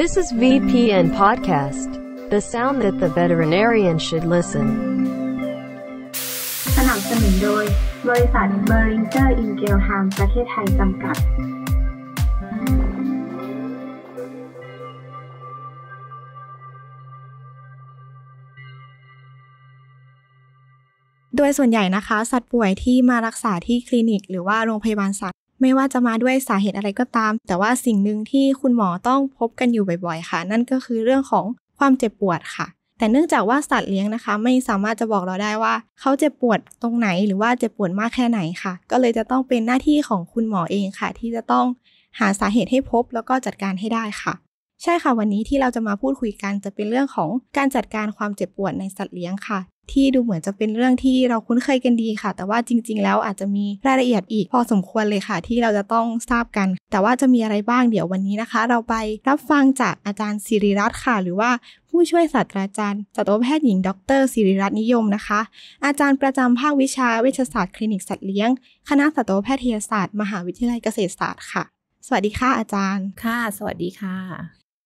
This is VPN Podcast the sound that the veterinarian should listen สนับสนุนโดยบริษัทเบอร์ลิงเจอร์อินเกลฮามประเทศไทยจำกัด โดยส่วนใหญ่นะคะ สัตว์ป่วยที่มารักษาที่คลินิกหรือว่าโรงพยาบาลสัตว์ไม่ว่าจะมาด้วยสาเหตุอะไรก็ตาม แต่ว่าสิ่งหนึ่งที่คุณหมอต้องพบกันอยู่บ่อยๆค่ะ นั่นก็คือเรื่องของความเจ็บปวดค่ะ แต่เนื่องจากว่าสัตว์เลี้ยงนะคะ ไม่สามารถจะบอกเราได้ว่า เขาเจ็บปวดตรงไหนหรือว่าเจ็บปวดมากแค่ไหนค่ะ ก็เลยจะต้องเป็นหน้าที่ของคุณหมอเองค่ะ ที่จะต้องหาสาเหตุให้พบแล้วก็จัดการให้ได้ค่ะ ใช่ค่ะวันนี้ที่เราจะมาพูดคุยกันจะเป็นเรื่องของการจัดการความเจ็บปวดในสัตว์เลี้ยงค่ะที่ดูเหมือนจะเป็นเรื่องที่เราคุ้นเคยกันดีค่ะ แต่ว่าจริง ๆ แล้วอาจจะมีรายละเอียดอีกพอสมควรเลยค่ะที่เราจะต้องทราบกัน แต่ว่าจะมีอะไรบ้างเดี๋ยววันนี้นะคะ เราไปรับฟังจากอาจารย์สิริรัตน์ค่ะหรือว่าผู้ช่วยศาสตราจารย์สัตวแพทย์หญิงดรสิริรัตน์นิยมนะคะอาจารย์ประจำภาควิชาเวชศาสตร์คลินิกสัตว์เลี้ยงคณะสัตวแพทยศาสตร์มหาวิทยาลัยเกษตรศาสตร์ค่ะสวัสดีค่ะ อาจารย์ค่ะ สวัสดีค่ะ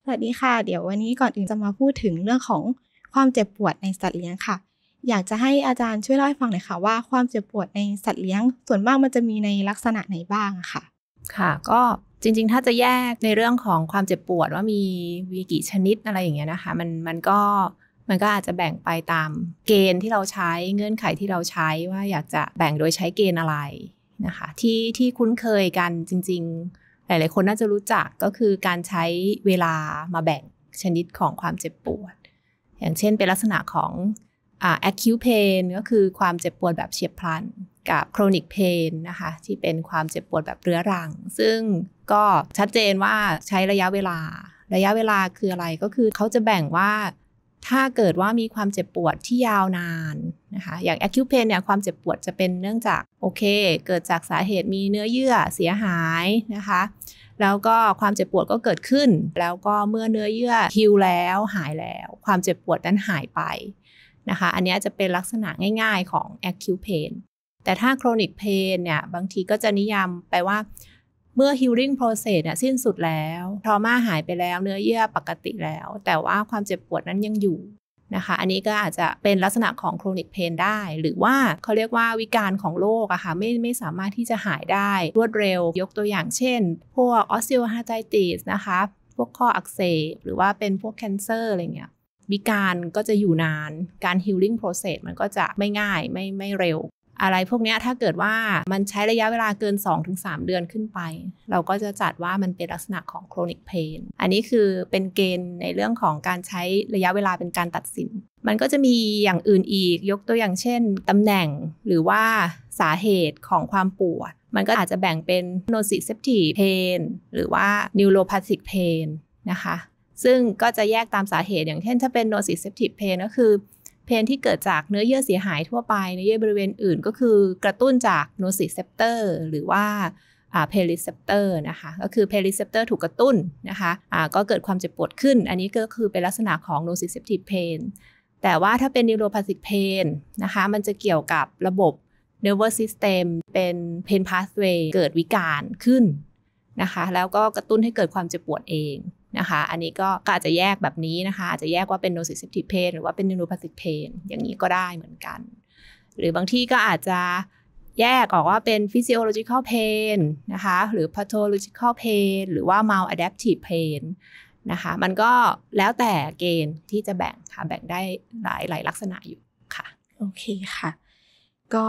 สวัสดีค่ะเดี๋ยววันนี้ก่อนอื่นจะมาพูดถึงเรื่องของความเจ็บปวดในสัตว์เลี้ยงค่ะอยากจะให้อาจารย์ช่วยเล่าให้ฟังหน่อยค่ะว่าความเจ็บปวดในสัตว์เลี้ยงส่วนมากมันจะมีในลักษณะไหนบ้างค่ะ ค่ะ ก็จริงๆถ้าจะแยกในเรื่องของความเจ็บปวดว่ามีวีกี่ชนิดอะไรอย่างเงี้ยนะคะมันมันก็มันก็อาจจะแบ่งไปตามเกณฑ์ที่เราใช้เงื่อนไขที่เราใช้ว่าอยากจะแบ่งโดยใช้เกณฑ์อะไรนะคะ ที่ที่คุ้นเคยกันจริง ๆ หลาย ๆ คนน่าจะรู้จักก็คือการใช้เวลามาแบ่งชนิดของความเจ็บปวด อย่างเช่นเป็นลักษณะของ acute pain ก็คือความเจ็บปวดแบบเฉียบพลันกับ chronic pain นะคะ ที่เป็นความเจ็บปวดแบบเรื้อรัง ซึ่งก็ชัดเจนว่าใช้ระยะเวลา ระยะเวลาคืออะไรก็คือเขาจะแบ่งว่าถ้าเกิดว่ามีความเจ็บปวดที่ยาวนานนะคะอย่าง acute pain เนี่ยความเจ็บปวดจะเป็นเนื่องจากโอเคเกิดจากสาเหตุมีเนื้อเยื่อเสียหายนะคะ แล้วก็ความเจ็บปวดก็เกิดขึ้น แล้วก็เมื่อเนื้อเยื่อฮิวแล้วหายแล้ว ความเจ็บปวดนั้นหายไปนะคะอันนี้จะเป็นลักษณะง่ายๆของ acute pain แต่ถ้า chronic pain เนี่ย บางทีก็จะนิยามไปว่าเมื่อ healing process เนี่ยสิ้นสุดแล้วทรมาหายไปแล้วเนื้อเยื่อปกติแล้ว แต่ว่าความเจ็บปวดนั้นยังอยู่นะคะอันนี้ก็อาจจะเป็นลักษณะของโครนิกเพนได้ หรือว่าเขาเรียกว่าวิการของโรคอะคะ่ะไม่ไม่สามารถที่จะหายได้รวดเร็วยกตัวอย่างเช่นพวกอ s t e ล a า t h ไตติสนะคะพวกข้ออักเสบหรือว่าเป็นพวกคนเซอร์อะไรเงี้ยวิการก็จะอยู่นาน การฮิลลิ่งโปรเซสมันก็จะไม่ง่ายไม่ไม่เร็ว อะไรพวกนี้ถ้าเกิดว่ามันใช้ระยะเวลาเกิน 2-3 เดือนขึ้นไป เราก็จะจัดว่ามันเป็นลักษณะของโครนิกเพน อันนี้คือเป็นเกณฑ์ในเรื่องของการใช้ระยะเวลาเป็นการตัดสิน มันก็จะมีอย่างอื่นอีกยกตัวอย่างเช่นตำแหน่งหรือว่าสาเหตุของความปวด มันก็อาจจะแบ่งเป็นโนซิเซปตีเพนหรือว่านิวโรพาสิกเพนนะคะซึ่งก็จะแยกตามสาเหตุอย่างเช่นถ้าเป็นโนสิสเซปติฟเพนก็คือ เพนที่เกิดจากเนื้อเยื่อเสียหายทั่วไป เนื้อเยื่อบริเวณอื่นก็คือกระตุ้นจากโนิสเซปเตอร์หรือว่าเพลิเซปเตอร์นะคะก็คือเพลิเซปเตอร์ถูกกระตุ้นนะคะาก็เกิดความเจ็บปวดขึ้น อันนี้ก็คือเป็นลักษณะของโนซิสเซปติฟเพนแต่ว่าถ้าเป็นนิ u r รพาสิกเพนนะคะมันจะเกี่ยวกับระบบเนื้อเวอร์ซิสเตมเป็นเพนพาสเวย์เกิดวิการขึ้นนะคะแล้วก็กระตุ้นให้เกิดความเจ็บปวดเองนะคะอันนี้ก็อาจจะแยกแบบนี้นะคะ อาจจะแยกว่าเป็นโนซิสิฟ t ิเพนหรือว่าเป็นนิวโรพา t ิเพนอย่างนี้ก็ได้เหมือนกัน หรือบางที่ก็อาจจะแยกออกว่าเป็น physiological pain นะคะหรือ pathological pain หรือว่า maladaptive pain นะคะมันก็แล้วแต่เกณฑ์ที่จะแบ่งค่ะแบ่งได้หลายหลายลักษณะอยู่ค่ะ โอเคค่ะ ก็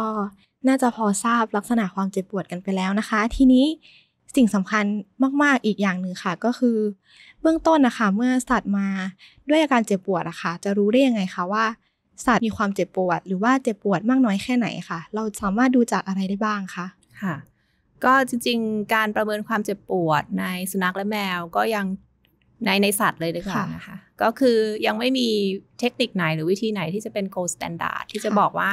น่าจะพอทราบลักษณะความเจ็บปวดกันไปแล้วนะคะทีนี้สิ่งสำคัญมากๆ อีกอย่างหนึ่งค่ะ ก็คือ เบื้องต้นนะคะเมื่อสัตว์มาด้วยอาการเจ็บปวดนะคะจะรู้ได้ยังไงคะว่า สัตว์มีความเจ็บปวดหรือว่าเจ็บปวดมากน้อยแค่ไหนคะเราสามารถดูจากอะไรได้บ้างคะค่ะ ก็จริง ๆ การประเมินความเจ็บปวดในสุนัขและแมวก็ยังในในสัตว์เลยด้วยกันะคะก็คือยังไม่มีเทคนิคไหนหรือวิธีไหนที่จะเป็นโกลด์สแตนดาร์ดที่จะบอกว่า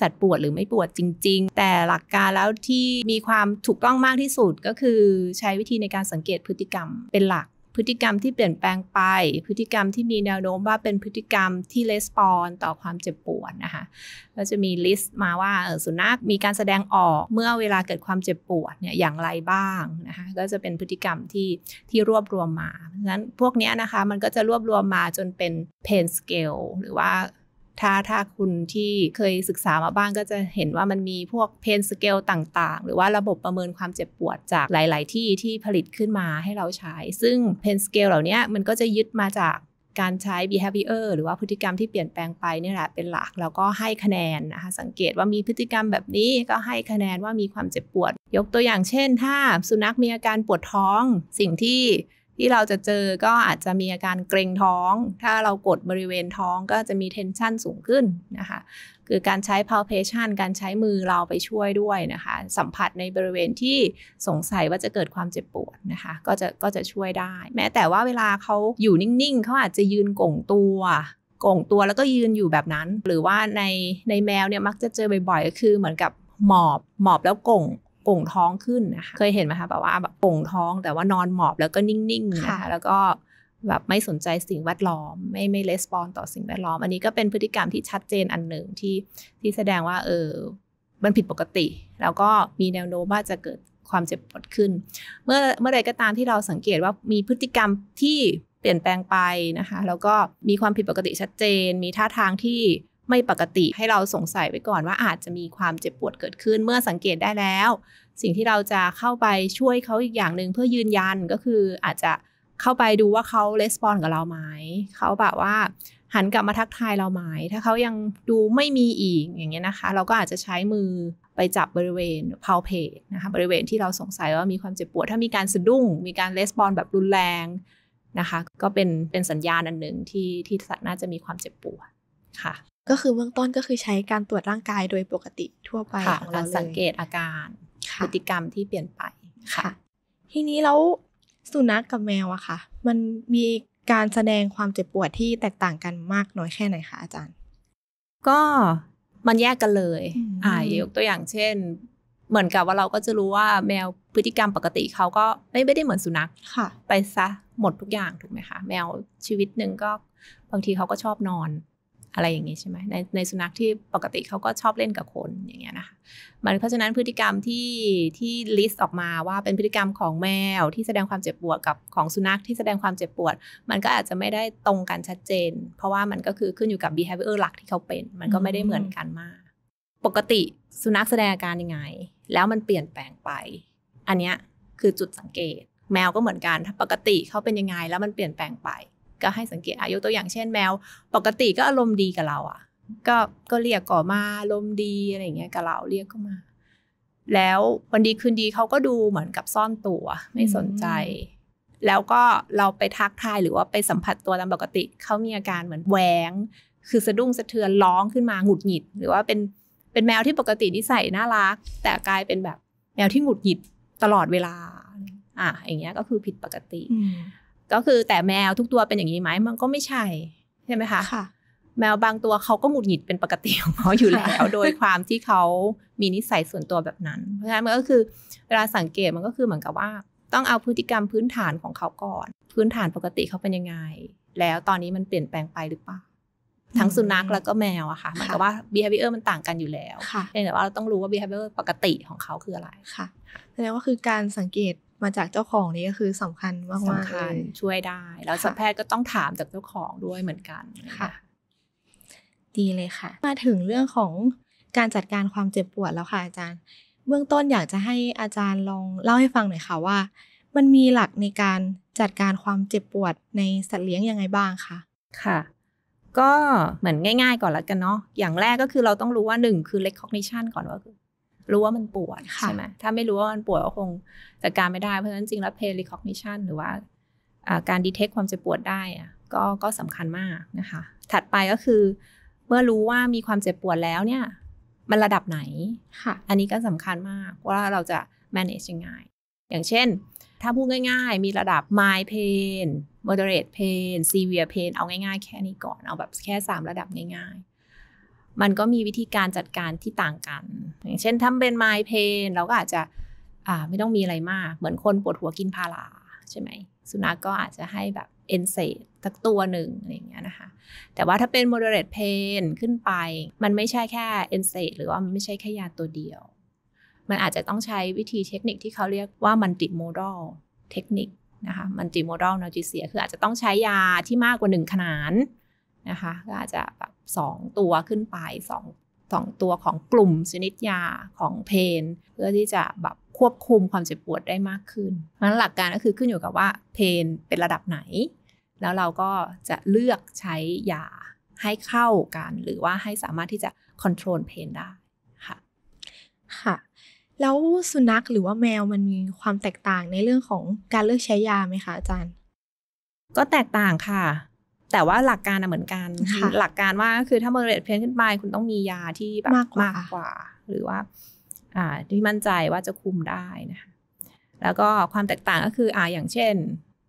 สัตว์ปวดหรือไม่ปวดจริง ๆ แต่หลักการแล้วที่มีความถูกต้องมากที่สุด ก็คือใช้วิธีในการสังเกตพฤติกรรมเป็นหลักพฤติกรรมที่เปลี่ยนแปลงไป พฤติกรรมที่มีแนวโน้มว่าเป็นพฤติกรรมที่レスปอนต่อความเจ็บปวดนะคะก็จะมีลิสต์มาว่าสุนัขมีการแสดงออกเมื่อเวลาเกิดความเจ็บปวดเนี่ยอย่างไรบ้างนะคะก็จะเป็นพฤติกรรมที่ที่รวบรวมมาเพราะฉะนั้นพวกนี้นะคะมันก็จะรวบรวมมาจนเป็นเพนสเกลหรือว่าถ้าถ้าคุณที่เคยศึกษามาบ้างก็จะเห็นว่ามันมีพวกเพนสเกลต่างๆ หรือว่าระบบประเมินความเจ็บปวดจากหลาย ๆ ที่ที่ผลิตขึ้นมาให้เราใช้ ซึ่งเพนสเกลเหล่านี้มันก็จะยึดมาจากการใช้ behavior หรือว่าพฤติกรรมที่เปลี่ยนแปลงไปนี่แหละเป็นหลักแล้วก็ให้คะแนนนะคะสังเกตว่ามีพฤติกรรมแบบนี้ก็ให้คะแนนว่ามีความเจ็บปวด ยกตัวอย่างเช่น ถ้าสุนัขมีอาการปวดท้องสิ่งที่ที่เราจะเจอก็อาจจะมีอาการเกรงท้อง ถ้าเรากดบริเวณท้องก็จะมีเทนชันสูงขึ้นนะคะ คือการใช้ palpation การใช้มือเราไปช่วยด้วยนะคะ สัมผัสในบริเวณที่สงสัยว่าจะเกิดความเจ็บปวดนะคะ ก็จะก็จะช่วยได้ แม้แต่ว่าเวลาเขาอยู่นิ่งๆ เขาอาจจะยืนก่งตัวก่งตัวแล้วก็ยืนอยู่แบบนั้น หรือว่าในในแมวเนี่ยมักจะเจอบ่อยๆ ก็คือเหมือนกับหมอบหมอบแล้วก่งโป่งท้องขึ้นนะคะ เคยเห็นไหมคะ แบบว่าแบบโป่งท้อง แต่ว่านอนหมอบ แล้วก็นิ่งๆนะคะแล้วก็แบบไม่สนใจสิ่งแวดล้อม ไม่ไม่レスปอนต่อสิ่งแวดล้อม อันนี้ก็เป็นพฤติกรรมที่ชัดเจนอันหนึ่งที่ที่แสดงว่าเออ มันผิดปกติ แล้วก็มีแนวโน้มว่าจะเกิดความเจ็บปวดขึ้น เมื่อเมื่อใดก็ตามที่เราสังเกตว่ามีพฤติกรรมที่เปลี่ยนแปลงไปนะคะ แล้วก็มีความผิดปกติชัดเจน มีท่าทางที่ไม่ปกติให้เราสงสัยไว้ก่อนว่าอาจจะมีความเจ็บปวดเกิดขึ้นเมื่อสังเกตได้แล้ว สิ่งที่เราจะเข้าไปช่วยเขาอีกอย่างหนึ่งเพื่อยืนยันก็คืออาจจะเข้าไปดูว่าเขาレスปอนกับเราไหมเขาแบบว่าหันกลับมาทักทายเราไหมถ้าเขายังดูไม่มีอีกอย่างเงี้ยนะคะ เราก็อาจจะใช้มือไปจับบริเวณเพาเพจนะคะ บริเวณที่เราสงสัยว่ามีความเจ็บปวด ถ้ามีการสะดุ้ง มีการレスปอนแบบรุนแรงนะคะ ก็เป็นเป็นสัญญาณอันหนึ่งที่ที่สัตว์น่าจะมีความเจ็บปวดค่ะก็คือเบื้องต้นก็คือใช้การตรวจร่างกายโดยปกติทั่วไปของเราเลยสังเกตอาการพฤติกรรมที่เปลี่ยนไปค่ะ ทีนี้ แล้ว สุนัขกกับแมวอะค่ะ มันมีการแสดงความเจ็บปวดที่แตกต่างกันมากน้อยแค่ไหนคะ อาจารย์ ก็มันแยกกันเลย อ่ายกตัวอย่างเช่น เหมือนกับว่าเราก็จะรู้ว่าแมวพฤติกรรมปกติเขาก็ ไม่ไม่ได้เหมือนสุนัขค่ะ ไปซะหมดทุกอย่างถูกไหมคะแมวชีวิตหนึ่งก็บางทีเขาก็ชอบนอนอะไรอย่างนี้ใช่ไหมในในสุนัขที่ปกติเขาก็ชอบเล่นกับคนอย่างเงี้ยนะคะมันเพราะฉะนั้นพฤติกรรมที่ที่ลิสต์ออกมาว่าเป็นพฤติกรรมของแมวที่แสดงความเจ็บปวดกับของสุนัขที่แสดงความเจ็บปวด มันก็อาจจะไม่ได้ตรงกันชัดเจน เพราะว่ามันก็คือขึ้นอยู่กับ behavior หลักที่เขาเป็นมันก็ไม่ได้เหมือนกันมาก ปกติสุนัขแสดงอาการยังไง แล้วมันเปลี่ยนแปลงไป อันเนี้ยคือจุดสังเกต แมวก็เหมือนกันถ้าปกติเขาเป็นยังไง แล้วมันเปลี่ยนแปลงไปก็ให้สังเกตอายุตัวอย่างเช่นแมวปกติก็อารมณ์ดีกับเราอะ่ะ ก็ก็เรียกก่อมาอารมณ์ดีอะไรเงี้ย กับเราเรียกก็มา แล้ววันดีคืนดีเขาก็ดูเหมือนกับซ่อนตัว ไม่สนใจ แล้วก็เราไปทักทายหรือว่าไปสัมผัสตัวตามปกติเขามีอาการเหมือนแหวงคือสะดุ้งสะเทือนร้องขึ้นมาหงุดหงิด หรือว่าเป็นเป็นแมวที่ปกตินิสัยน่ารัก แต่กลายเป็นแบบแมวที่หงุดหงิดตลอดเวลา อ่ะอย่างเงี้ยก็คือผิดปกติก็คือแต่แมวทุกตัวเป็นอย่างนี้ไหมมันก็ไม่ใช่ ใช่ไหมคะค่ะแมวบางตัวเขาก็หงุดหงิดเป็นปกติของเขาอยู่แล้วโดยความที่เขามีนิสัยส่วนตัวแบบนั้น เพราะฉะนั้นมันก็คือเวลาสังเกตมันก็คือเหมือนกับว่า ต้องเอาพฤติกรรมพื้นฐานของเขาก่อน พื้นฐานปกติเขาเป็นยังไง แล้วตอนนี้มันเปลี่ยนแปลงไปหรือเปล่าทั้งสุนัขแล้วก็แมวอะค่ะหมายนกับว่า behavior มันต่างกันอยู่แล้วเพียงแต่ว่าเราต้องรู้ว่า behavior ปกติของเขาคืออะไรค่ะแสดงว่าคือการสังเกตมาจากเจ้าของนี่ก็คือสำคัญมากสำคช่วยได้ แล้วสัตวแพทย์ก็ต้องถามจากเจ้าของด้วยเหมือนกันค่ะ ดีเลยค่ะ มาถึงเรื่องของการจัดการความเจ็บปวดแล้วค่ะอาจารย์ เบื้องต้นอยากจะให้อาจารย์ลองเล่าให้ฟังหน่อยค่ะว่ามันมีหลักในการจัดการความเจ็บปวดในสัตว์เลี้ยงยังไงบ้างคะค่ะ ก็เหมือนง่ายๆก่อนละกันเนาะอย่างแรกก็คือเราต้องรู้ว่าหนึ่งคือ recognition ก่อนว่ารู้ว่ามันปวดใช่ไหม ถ้าไม่รู้ว่ามันปวดก็คงจัดการไม่ได้ เพราะฉะนั้นจริงแล้วเพล r e c o g n ิชั o นหรือว่าการดีเทคความเจ็บปวดได้อก็ก็สำคัญมากนะคะ ถัดไปก็คือเมื่อรู้ว่ามีความเจ็บปวดแล้วเนี่ยมันระดับไหน อันนี้ก็สำคัญมากว่าเราจะ manage ยังไง อย่างเช่น ถ้าพูดง่ายๆ มีระดับ mild pain moderate pain severe pain เอาง่าย ๆแค่นี้ก่อนเอาแบบแค่ 3 ระดับง่ายมันก็มีวิธีการจัดการที่ต่างกัน อย่างเช่นทำเป็นไมเพนเราก็อาจจะอ่าไม่ต้องมีอะไรมาก เหมือนคนปวดหัวกินพาราใช่ไหม สุนัขกก็อาจจะให้แบบเอนเซสักตัวหนึ่งอะไรอย่างเงี้ยนะคะ แต่ว่าถ้าเป็น moderate pain ขึ้นไป มันไม่ใช่แค่เอนเซหรือว่ามันไม่ใช่แค่ยาตัวเดียว มันอาจจะต้องใช้วิธีเทคนิคที่เขาเรียกว่ามันติโมดอลเทคนิคนะคะมันติโมดอลนอจิเซียคืออาจจะต้องใช้ยาที่มากกว่า 1 ขนาดะคะก็อาจจะแบบสองตัวขึ้นไปสองสองตัวของกลุ่มชนิดยาของเพนเพื่อที่จะแบบควบคุมความเจ็บปวดได้มากขึ้นเนั้นหลักการก็คือขึ้นอยู่กับว่าเพนเป็นระดับไหนแล้วเราก็จะเลือกใช้ยาให้เข้ากันหรือว่าให้สามารถที่จะควบคุมเพนได้ค่ะค่ะแล้วสุนัขหรือว่าแมวมันมีความแตกต่างในเรื่องของการเลือกใช้ยาไหมคะอาจารย์ ก็แตกต่างค่ะแต่ว่าหลักการเหมือนกัน หลักการว่าคือถ้าเมอร์เรดเพนขึ้นไป คุณต้องมียาที่แบบมากกว่า หรือว่า อ่า ที่มั่นใจว่าจะคุมได้นะคะแล้วก็ความแตกต่างก็คืออ่าอย่างเช่น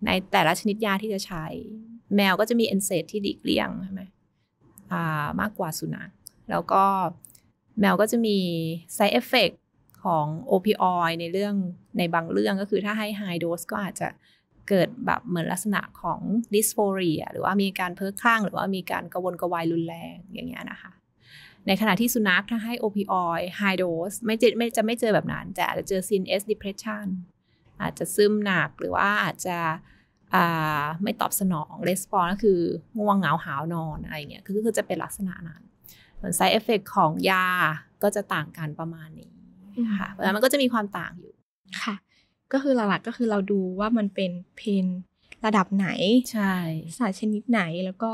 ในแต่ละชนิดยาที่จะใช้ แมวก็จะมีเอนเซตที่ดีกเลี่ยงใช่ไหมอ่ามากกว่าสุนัขแล้วก็แมวก็จะมีไซเอฟเฟกของโอปิออยในเรื่องในบางเรื่องก็คือถ้าให้ไฮโดสก็อาจจะเกิดแบบเหมือนลักษณะของดิสโฟเรียหรือว่ามีการเพ้อคลั่งหรือว่ามีการกระวนกระวายรุนแรงอย่างเงี้ยนะคะ ในขณะที่สุนัขถ้าให้โอพิออยไฮโดสไม่จะไม่จะไม่เจอแบบนั้นแต่อาจจะเจอซีนเอสดิเพรสชันอาจจะซึมหนักหรือว่าอาจจะไม่ตอบสนองレスปอนก็คือง่วงเหงาหาวนอนอะไรเงี้ยคือคือจะเป็นลักษณะนั้นส่วนไซเอฟเฟกของยาก็จะต่างกันประมาณนี้ค่ะเพราะฉะนั้นมันก็จะมีความต่างอยู่ค่ะก็คือหลักๆก็คือเราดูว่ามันเป็นเพนระดับไหน ใช่สัตว์ชนิดไหนแล้วก็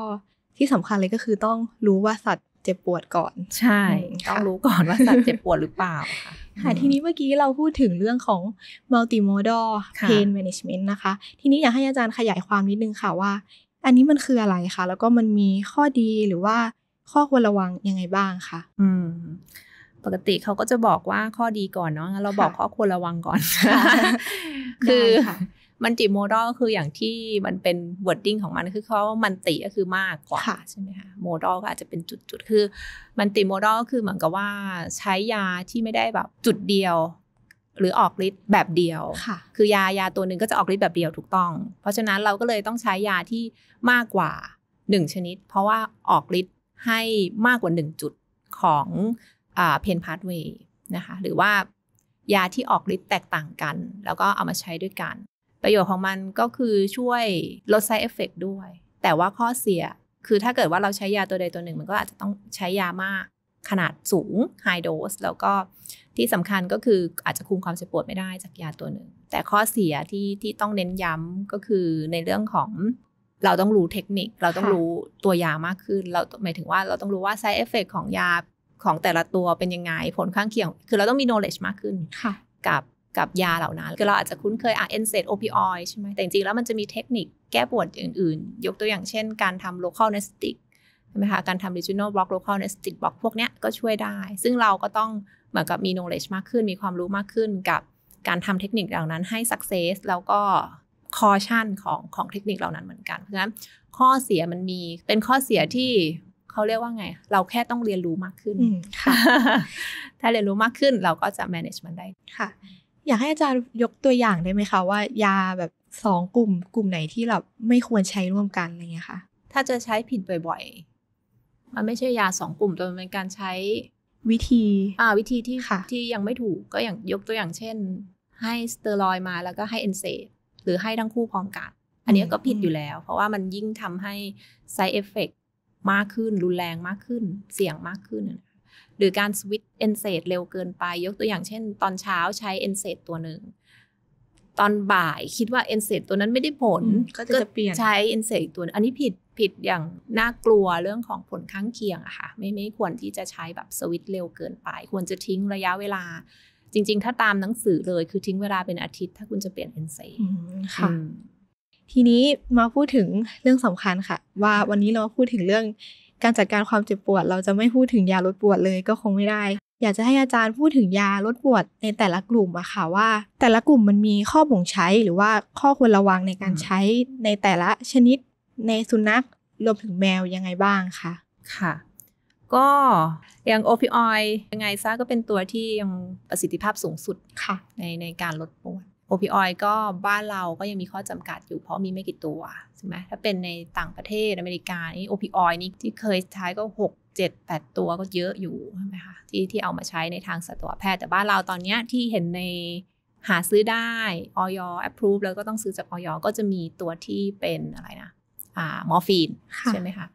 ที่สำคัญเลยก็คือต้องรู้ว่าสัตว์เจ็บปวดก่อน ใช่ต้องรู้ก่อนว่าสัตว์เจ็บปวดหรือเปล่าค่ะทีนี้เมื่อกี้เราพูดถึงเรื่องของ multimodal pain management นะคะ ทีนี้อยากให้อาจารย์ขยายความนิดนึงค่ะว่า อันนี้มันคืออะไรคะแล้วก็มันมีข้อดีหรือว่าข้อควรระวังยังไงบ้างคะอืมปกติเขาก็จะบอกว่าข้อดีก่อนเนาะเราบอกข้อควรระวังก่อน คือมันติโมดอลคืออย่างที่มันเป็นวอร์ดดิ้งของมันคือเขาว่ามันติก็คือมากกว่าใช่ไหมคะโมดอลก็อาจจะเป็นจุดๆ คือมันติโมดอลคือเหมือนกับว่าใช้ยาที่ไม่ได้แบบจุดเดียว หรือออกฤทธิ์แบบเดียวค่ะ คือยายาตัวหนึ่งก็จะออกฤทธิ์แบบเดียวถูกต้อง เพราะฉะนั้นเราก็เลยต้องใช้ยาที่มากกว่าหนึ่งชนิด เพราะว่าออกฤทธิ์ให้มากกว่าหนึ่งจุดของเพนพาสเวย์นะคะหรือว่ายาที่ออกฤทธิ์แตกต่างกัน แล้วก็เอามาใช้ด้วยกัน ประโยชน์ของมันก็คือช่วยลดไซเอฟเฟกด้วย แต่ว่าข้อเสียคือถ้าเกิดว่าเราใช้ยาตัวใดตัวหนึ่งมันก็อาจจะต้องใช้ยามากขนาดสูง high dose แล้วก็ที่สำคัญก็คืออาจจะคุมความเจ็บปวดไม่ได้จากยาตัวหนึ่ง แต่ข้อเสียที่ที่ต้องเน้นย้ำก็คือในเรื่องของเราต้องรู้เทคนิค เราต้องรู้ตัวยามากขึ้นเราหมายถึงว่าเราต้องรู้ว่า side effect ของยาของแต่ละตัวเป็นยังไงผลข้างเคียง คือเราต้องมี knowledge มากขึ้นกับกับยาเหล่านั้น คือเราอาจจะคุ้นเคยอ่ะเอนเซตโอปิออยใช่ไหมแต่จริง ๆ แล้วมันจะมีเทคนิคแก้ปวดอื่น ๆ ยกตัวอย่างเช่น การทำ local anesthetic ใช่ไหมคะการทำ regional block local anesthetic block พวกเนี้ยก็ช่วยได้ ซึ่งเราก็ต้องเหมือนกับมี knowledge มากขึ้น มีความรู้มากขึ้นกับการทำเทคนิคเหล่านั้นให้ success แล้วก็ caution ของของเทคนิคเหล่านั้นเหมือนกันเพราะฉะนั้นข้อเสียมันมีเป็นข้อเสียที่เขาเรียกว่าไง เราแค่ต้องเรียนรู้มากขึ้น ถ้าเรียนรู้มากขึ้นเราก็จะ manage มันได้ค่ะอยากให้อาจารย์ยกตัวอย่างได้ไหมคะ ว่า ยาแบบสองกลุ่มกลุ่มไหนที่เราไม่ควรใช้ร่วมกันอะไรเงี้ยค่ะ ถ้าจะใช้ผิดบ่อยๆ มันไม่ใช่ยาสองกลุ่มแต่มันเป็นการใช้วิธี อ่าวิธีที่ที่ยังไม่ถูกก็อย่างยกตัวอย่างเช่นให้สเตียรอยมาแล้วก็ให้เอนเซหรือให้ทั้งคู่พร้อมกัน อันนี้ก็ผิดอยู่แล้ว เพราะว่ามันยิ่งทำให้ side effect มากขึ้นรุนแรงมากขึ้นเสี่ยงมากขึ้นหรือการสวิตเอนเซตเร็วเกินไป ยกตัวอย่างเช่นตอนเช้าใช้เอนเซตตัวหนึ่งตอนบ่ายคิดว่าเอนเซตตัวนั้นไม่ได้ผล ก็จะเปลี่ยนใช้เอนเซตตัวอันนี้ผิดผิดอย่างน่ากลัวเรื่องของผลข้างเคียงอะค่ะไม่ไม่ควรที่จะใช้แบบสวิต์เร็วเกินไป ควรจะทิ้งระยะเวลา จริง ๆถ้าตามหนังสือเลยคือทิ้งเวลาเป็นอาทิตย์ถ้าคุณจะเปลี่ยนเอนเซดค่ะทีนี้มาพูดถึงเรื่องสำคัญค่ะ ว่าวันนี้เราพูดถึงเรื่องการจัดการความเจ็บปวด เราจะไม่พูดถึงยาลดปวดเลยก็คงไม่ได้ อยากจะให้อาจารย์พูดถึงยาลดปวดในแต่ละกลุ่มอะค่ะว่า แต่ละกลุ่มมันมีข้อบ่งใช้ หรือว่าข้อควรระวังในการใช้ในแต่ละชนิดในสุนัขรวมถึงแมวยังไงบ้างคะค่ะ ก็อย่างโอปิออยยังไงซะก็เป็นตัวที่ยังประสิทธิภาพสูงสุดค่ะ ในในการลดปวดโอปิออยก็บ้านเราก็ยังมีข้อจำกัดอยู่เพราะมีไม่กี่ตัวใช่ไหมถ้าเป็นในต่างประเทศอเมริกานี่โอปิออยนี่ที่เคยใช้ก็ 6 7 8 ตัวก็เยอะอยู่ใช่ไหมคะที่ที่เอามาใช้ในทางสัตวแพทย์แต่บ้านเราตอนนี้ที่เห็นในหาซื้อได้ออยอ approve แล้วก็ต้องซื้อจากออยก็จะมีตัวที่เป็นอะไรนะอ่ามอร์ฟีนใช่ไหมคะ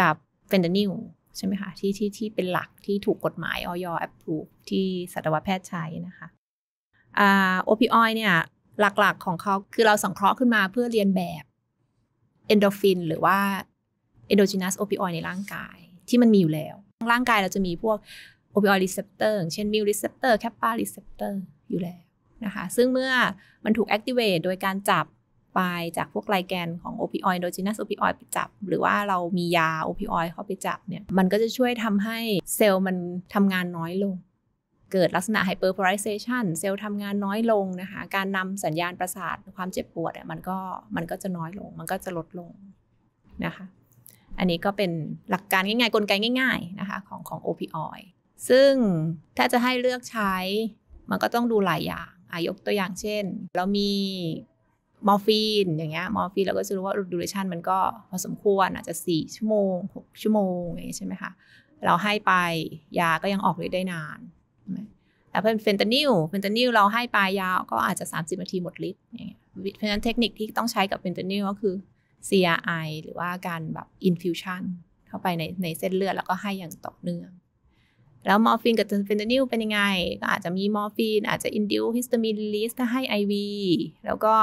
กับเฟนเดนิลใช่ไหมคะที่ที่ที่เป็นหลักที่ถูกกฎหมายออยอ approve ที่สัตวแพทย์ใช้นะคะโอปิออยเนี่ยหลักๆของเขาคือเราสังเคราะห์ขึ้นมาเพื่อเรียนแบบเอนโดฟินหรือว่าเอนโดจินัสโอปิออยในร่างกายที่มันมีอยู่แล้ว ร่างกายเราจะมีพวกโอปิออยรีเซพเตอร์เช่นมิลรีเซพเตอร์แคปปารีเซพเตอร์อยู่แล้วนะคะซึ่งเมื่อมันถูกแอคทีเวตโดยการจับไปจากพวกไลแกนของโอปิออยโดจินัสโอปิออยไปจับ หรือว่าเรามียาโอปิออยเข้าไปจับเนี่ยมันก็จะช่วยทำให้เซลล์มันทำงานน้อยลงเกิดลักษณะไฮเปอร์โพลิเซชันเซลล์ทำงานน้อยลงนะคะ การนำสัญญาณประสาทความเจ็บปวดมันก็มันก็จะน้อยลง มันก็จะลดลงนะคะ อันนี้ก็เป็นหลักการง่าย ๆ กลไกง่าย ๆ นะคะ ของของโอปิออยซึ่งถ้าจะให้เลือกใช้มันก็ต้องดูหลายอย่าง อายกตัวอย่างเช่น เรามีมอร์ฟีนอย่างเงี้ย มอร์ฟีนเราก็จะรู้ว่าดูเรชันมันก็ พอสมควรอาจจะ 4 ชั่วโมง6ชั่วโมงอย่างเงี้ยใช่ไหมคะ เราให้ไปยาก็ยังออกฤทธิ์ได้นานแต่เป็นเฟนตานิลเฟนตานิลเราให้ปลายยาวก็อาจจะ 30นาทีหมดฤทธิ์อย่างเงี้ยเพราะฉะนั้นเทคนิคที่ต้องใช้กับเฟนตานิลก็คือ CRI หรือว่าการแบบอินฟิวชันเข้าไปในในเส้นเลือดแล้วก็ให้อย่างต่อเนื่องแล้วมอร์ฟีนกับเฟนตานิลเป็นยังไง ก็อาจจะมีมอร์ฟีนอาจจะอินดิวฮิสตามีนลิสถ้าให้ IV แล้วก็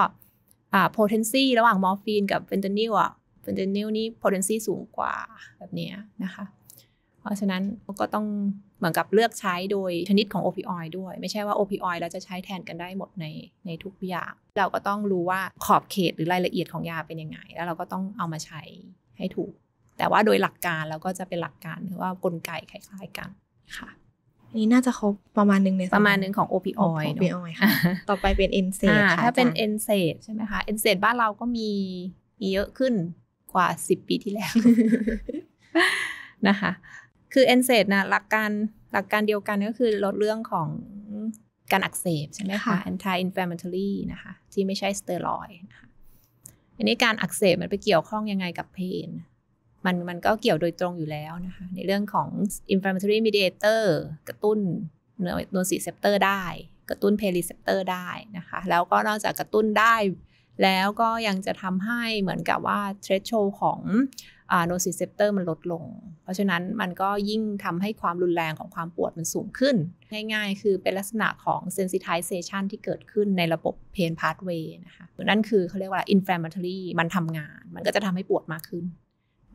อ่าโพเทนซีระหว่างมอร์ฟีนกับเฟนตานิลอ่ะเฟนตานิลนี่โพเทนซีสูงกว่าแบบนี้นะคะเพราะฉะนั้นก็ต้องเหมือนกับเลือกใช้โดยชนิดของโอปิออยด้วย ไม่ใช่ว่าโอปิออยเราจะใช้แทนกันได้หมดในในทุกอย่างเราก็ต้องรู้ว่าขอบเขตหรือรายละเอียดของยาเป็นยังไง แล้วเราก็ต้องเอามาใช้ให้ถูก แต่ว่าโดยหลักการเราก็จะเป็นหลักการหรือว่ากลไกคล้าย ๆกันค่ะนี่น่าจะครบประมาณหนึ่งในประมาณหนึ่งของโอปิออยโอปิออยค่ะ ต่อไปเป็นเอนเซดถ้าเป็นเอนเซดใช่ไหมคะเอนเซดบ้านเราก็มีมีเยอะขึ้นกว่าสิบปีที่แล้วนะคะคือเอนเซดนะหลักการหลักการเดียวกันก็คือลดเรื่องของการอักเสบ ใช่ไหมคะ anti inflammatory นะคะ ที่ไม่ใช่สเตียรอยนะคะอันนี้การอักเสบมันไปเกี่ยวข้องยังไงกับเพนมันมันก็เกี่ยวโดยตรงอยู่แล้วนะคะ ในเรื่องของ inflammatory mediator กระตุ้นเนื้อโนซีเซปเตอร์ได้ กระตุ้นเพลิเซปเตอร์ได้นะคะ แล้วก็นอกจากกระตุ้นได้แล้วก็ยังจะทำให้เหมือนกับว่าเทรชโชของโนซิเซปเตอร์มันลดลง เพราะฉะนั้นมันก็ยิ่งทำให้ความรุนแรงของความปวดมันสูงขึ้น ง่ายๆ คือเป็นลักษณะของเซนซิไทเซชันที่เกิดขึ้นในระบบเพนพาสเว w a นะคะนั่นคือเขาเรียกว่าอินฟ l มม m ท t รี่มันทำงาน มันก็จะทำให้ปวดมากขึ้น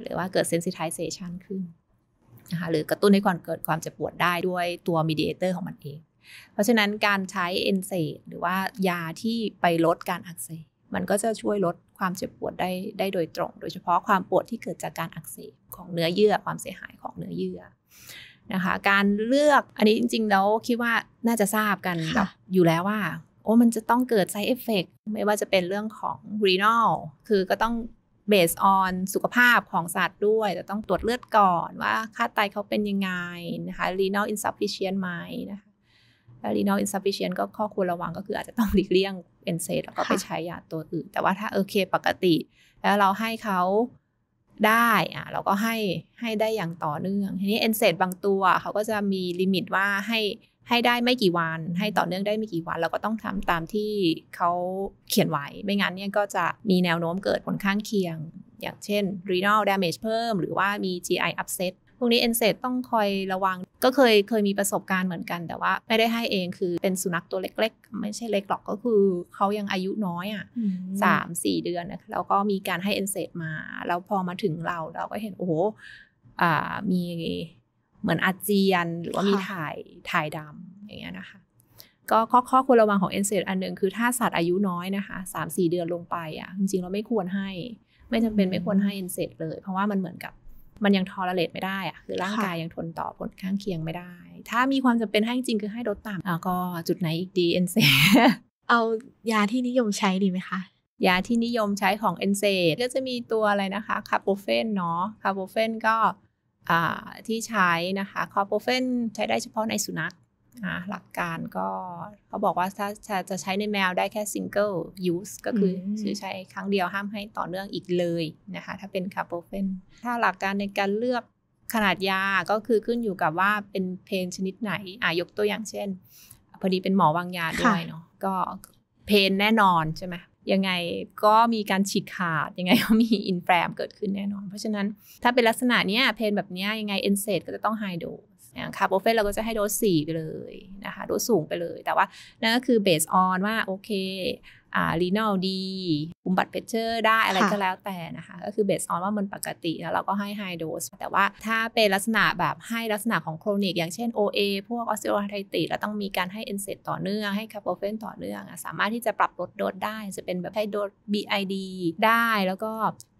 หรือว่าเกิดเซนซิไทเซชันขึ้นนะคะหรือกระตุ้นให้ความเกิดความเจ็บปวดได้ด้วยตัวมีเดียเตอร์ของมันเองเพราะฉะนั้นการใช้เอนไซม์หรือว่ายาที่ไปลดการอักเสบมันก็จะช่วยลดความเจ็บปวดได้ได้โดยตรง โดยเฉพาะความปวดที่เกิดจากการอักเสบของเนื้อเยื่อความเสียหายของเนื้อเยื่อนะคะ การเลือกอันนี้จริงๆแล้วคิดว่าน่าจะทราบกันแบบอยู่แล้วว่าโอ้มันจะต้องเกิด side effect ไม่ว่าจะเป็นเรื่องของรีนอลคือก็ต้อง b a s e อ on สุขภาพของสัตว์ด้วยแต่ต้องตรวจเลือดก่อนว่าค่าไตเขาเป็นยังไงนะคะีนอลอินซั f ฟิเชียนไหมนะคะ renal insufficient ก็ข้อควรระวังก็คืออาจจะต้องหลีกเลี่ยงเอนเซแล้วก็ไปใช้ยาตัวอื่น แต่ว่าถ้าโอเคปกติ แล้วเราให้เขาได้อ่ะเราก็ให้ให้ได้อย่างต่อเนื่องทีนี้เอนเซบางตัวเขาก็จะมีลิมิตว่าให้ให้ได้ไม่กี่วัน ให้ต่อเนื่องได้ไม่กี่วัน เราก็ต้องทำตามที่เขาเขียนไว้ไม่งั้นเนี่ยก็จะมีแนวโน้มเกิดผลข้างเคียง อย่างเช่น renal damage เพิ่มหรือว่ามี GI upset พวกนี้เอนเซตต้องคอยระวังก็เคยเคยมีประสบการณ์เหมือนกันแต่ว่าไม่ได้ให้เองคือเป็นสุนัขตัวเล็ก ๆ ไม่ใช่เล็กหรอกก็คือเขายังอายุน้อยอ่ะสามสี่เดือนนะแล้วก็มีการให้เอนเซตมา แล้วพอมาถึงเราเราก็เห็นโอ้โหมีเหมือนอาเจียนหรือว่ามีถ่ายถ่ายดำอย่างเงี้ยนะคะก็ข้อข้อควรระวังของเอนเซตอันหนึ่งคือถ้าสัตว์อายุน้อยนะคะสามสี่เดือนลงไปอ่ะจริงๆเราไม่ควรให้ไม่จำเป็นไม่ควรให้เอนเซตเลย เพราะว่ามันเหมือนกับมันยังทอร์เรตไม่ได้อะคือร่างกายยังทนต่อผลข้างเคียงไม่ได้ ถ้ามีความจำเป็นให้จริง คือให้ลดต่ำก็จุดไหนอีกดีเอ็นเซเอายาที่นิยมใช้ดีไหมคะ ยาที่นิยมใช้ของเอนเซก็จะมีตัวอะไรนะคะคาร์โบเฟนเนาะคาร์โบเฟนก็ที่ใช้นะคะคาร์โบเฟนใช้ได้เฉพาะในสุนัขนะหลักการก็เขาบอกว่าถ้าจะใช้ในแมวได้แค่ single use ก็คือซื้อใช้ครั้งเดียวห้ามให้ต่อเนื่องอีกเลยนะคะถ้าเป็นคาร์โบเฟนถ้าหลักการในการเลือกขนาดยาก็คือขึ้นอยู่กับว่าเป็นเพนชนิดไหนอ่ะยกตัวอย่างเช่น พอดีเป็นหมอวางยาด้วยเนาะก็เพนแน่นอนใช่ไหมยังไงก็มีการฉีกขาด ยังไงก็มีอินแฟรมเกิดขึ้นแน่นอน เพราะฉะนั้นถ้าเป็นลักษณะเนี้ยเพนแบบเนี้ยยังไงเอนเซตก็จะต้องไฮโดอย่างคาร์บเฟนเราก็จะให้โดสสี่ไปเลยนะคะ โดสสูงไปเลยแต่ว่า นั่นก็คือเบสออนว่า โอเคอ่ารีนอลดีบุมบัดเพชเชอร์ได้อะไรก็แล้วแต่นะคะ ก็คือเบสออนว่ามันปกติแล้วเราก็ให้ไฮโดสแต่ว่าถ้าเป็นลักษณะแบบให้ลักษณะของโครนิกอย่างเช่น OA พวกออสเตโอไทติแล้วต้องมีการให้เอนเซตต่อเนื่องให้คาร์บเฟนต่อเนื่อง สามารถที่จะปรับลดโดสได้จะเป็นแบบให้โดส BID ได้แล้วก็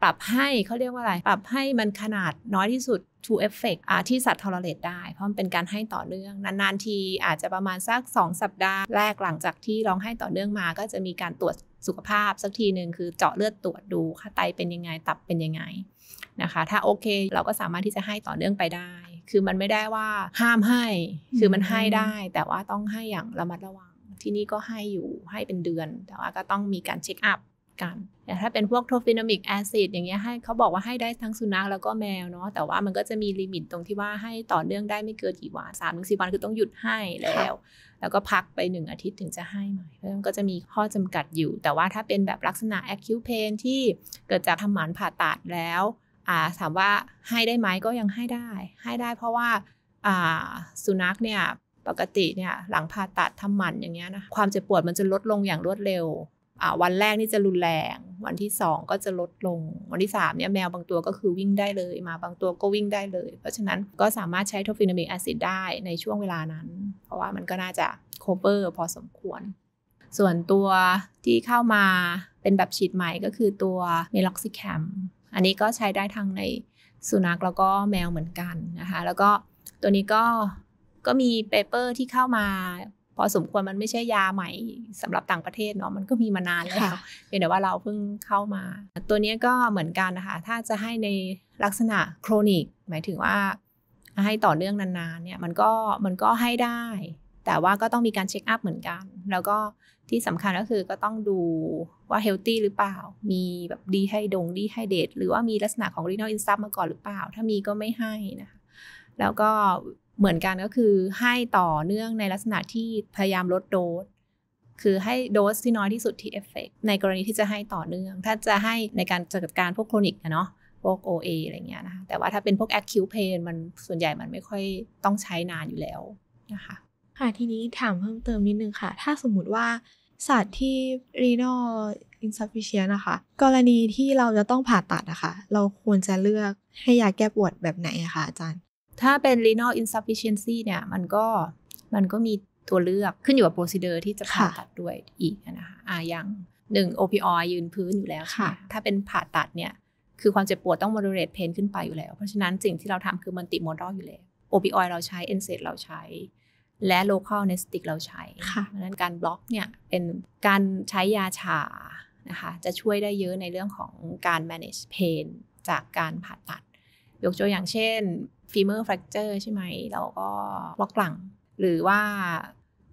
ปรับให้เขาเรียกว่าอะไร ปรับให้มันขนาดน้อยที่สุด to effect ที่สัตว์ทอร์เรตได้เพราะมันเป็นการให้ต่อเนื่อง นาน ๆ ทีอาจจะประมาณสัก 2 สัปดาห์แรกหลังจากที่ร้องให้ต่อเนื่องมาก็จะมีการตรวจสุขภาพ สักทีหนึ่งคือเจาะเลือดตรวจดูค่าไตเป็นยังไงตับเป็นยังไงนะคะ ถ้าโอเค เราก็สามารถที่จะให้ต่อเนื่องไปได้ คือมันไม่ได้ว่าห้ามให้ คือมันให้ได้ แต่ว่าต้องให้อย่างระมัดระวัง ที่นี่ก็ให้อยู่ให้เป็นเดือนแต่ว่าก็ต้องมีการเช็คอัพกันแต่ถ้าเป็นพวกโทฟินอมิกแอซิด อย่างเงี้ยให้เขาบอกว่าให้ได้ทั้งสุนัขแล้วก็แมวเนาะแต่ว่ามันก็จะมีลิมิตตรงที่ว่าให้ต่อเนื่องได้ไม่เกินกี่วันสามถึงสี่วันคือต้องหยุดให้แล้ว แล้วก็พักไปหนึ่งอาทิตย์ถึงจะให้ใหม่เพราะมันก็จะมีข้อจำกัดอยู่ แต่ว่าถ้าเป็นแบบลักษณะแอคคิวเพนที่เกิดจากทำหมันผ่าตัดแล้วถามว่าให้ได้ไหมก็ยังให้ได้ ให้ได้เพราะว่าสุนัขเนี่ยปกติเนี่ยหลังผ่าตัดทำหมันอย่างเงี้ยนะความเจ็บปวดมันจะลดลงอย่างรวดเร็ววันแรกนี่จะรุนแรง วันที่สองก็จะลดลงวันที่สามเนี่ยแมวบางตัวก็คือวิ่งได้เลยมาบางตัวก็วิ่งได้เลย เพราะฉะนั้นก็สามารถใช้ทอฟินามิกแอซิดได้ในช่วงเวลานั้น เพราะว่ามันก็น่าจะโคเวอร์พอสมควร ส่วนตัวที่เข้ามาเป็นแบบฉีดใหม่ก็คือตัวเมล็อกซิแคมอันนี้ก็ใช้ได้ทั้งในสุนัขแล้วก็แมวเหมือนกันนะคะแล้วก็ตัวนี้ก็ก็มีเปเปอร์ที่เข้ามาพอสมควรมันไม่ใช่ยาใหม่สำหรับต่างประเทศเนาะมันก็มีมานานแล้วเพียงแต่ว่าเราเพิ่งเข้ามา ตัวนี้ก็เหมือนกันนะคะ ถ้าจะให้ในลักษณะโครนิกหมายถึงว่าให้ต่อเนื่องนานๆ เนี่ย มันก็มันก็ให้ได้ แต่ว่าก็ต้องมีการเช็คอัพเหมือนกัน แล้วก็ที่สำคัญก็คือก็ต้องดูว่าเฮลตี้หรือเปล่า มีแบบดีให้ดงดีให้เดทหรือว่ามีลักษณะของรีโนอินซับมาก่อนหรือเปล่า ถ้ามีก็ไม่ให้นะแล้วก็เหมือนกันก็คือให้ต่อเนื่องในลักษณะที่พยายามลดโดส คือให้โดสที่น้อยที่สุดที่เอฟเฟกในกรณีที่จะให้ต่อเนื่อง ถ้าจะให้ในการจัดการพวกโครนิกนะเนาะ พวก OA อะไรเงี้ยนะคะ แต่ว่าถ้าเป็นพวก acute pain มันส่วนใหญ่มันไม่ค่อยต้องใช้นานอยู่แล้วนะคะ ค่ะ ทีนี้ถามเพิ่มเติมนิดนึงค่ะ ถ้าสมมติว่าสัตว์ที่ renal insufficient นะคะ กรณีที่เราจะต้องผ่าตัดนะคะเราควรจะเลือกให้ยาแก้ปวดแบบไหนคะอาจารย์ถ้าเป็น renal insufficiency เนี่ยมันก็มันก็มีตัวเลือกขึ้นอยู่กับ procedure ที่จะผ่าตัดด้วยอีกนะคะอ่ะอย่างหนึ่งโอพิออยยืนพื้นอยู่แล้วค่ะถ้าเป็นผ่าตัดเนี่ยคือความเจ็บปวดต้อง moderate pain ขึ้นไปอยู่แล้ว เพราะฉะนั้นสิ่งที่เราทำคือมันติโมดอลอยู่แล้วโอพิออยเราใช้เอนเซตเราใช้ และ local anesthetic เราใช้ เพราะฉะนั้นการบล็อกเนี่ยเป็นการใช้ยาชานะคะจะช่วยได้เยอะในเรื่องของการ manage pain จากการผ่าตัด ยกตัวอย่างเช่นฟีเมอร์แฟกเจอร์ใช่ไหม เราก็บล็อกหลัง หรือว่า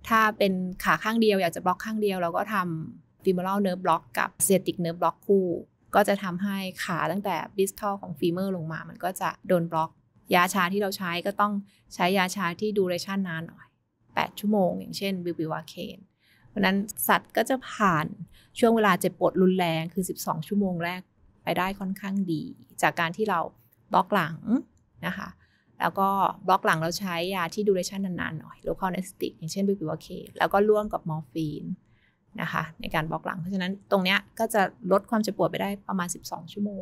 ถ้าเป็นขาข้างเดียว อยากจะบล็อกข้างเดียว เราก็ทำฟีเมอรัลเนิร์บล็อกกับเซติกเนิร์บล็อกคู่ ก็จะทำให้ขาตั้งแต่ดิสทัลของฟีเมอร์ลงมา มันก็จะโดนบล็อก ยาชาที่เราใช้ก็ต้องใช้ยาชาที่ดูเรชั่นนานหน่อย 8 ชั่วโมง อย่างเช่นบิวบิวาเคน เพราะนั้นสัตว์ก็จะผ่านช่วงเวลาเจ็บปวดรุนแรงคือ 12 ชั่วโมงแรกไปได้ค่อนข้างดี จากการที่เราบล็อกหลังนะคะแล้วก็บล็อกหลังเราใช้ยาที่ดูเรชั่นนานๆหน่อยโลคอลเนสติกอย่างเช่นบิบิวเค แล้วก็ร่วมกับมอร์ฟีนนะคะ ในการบล็อกหลังเพราะฉะนั้นตรงเนี้ยก็จะลดความเจ็บปวดไปได้ประมาณ 12 ชั่วโมง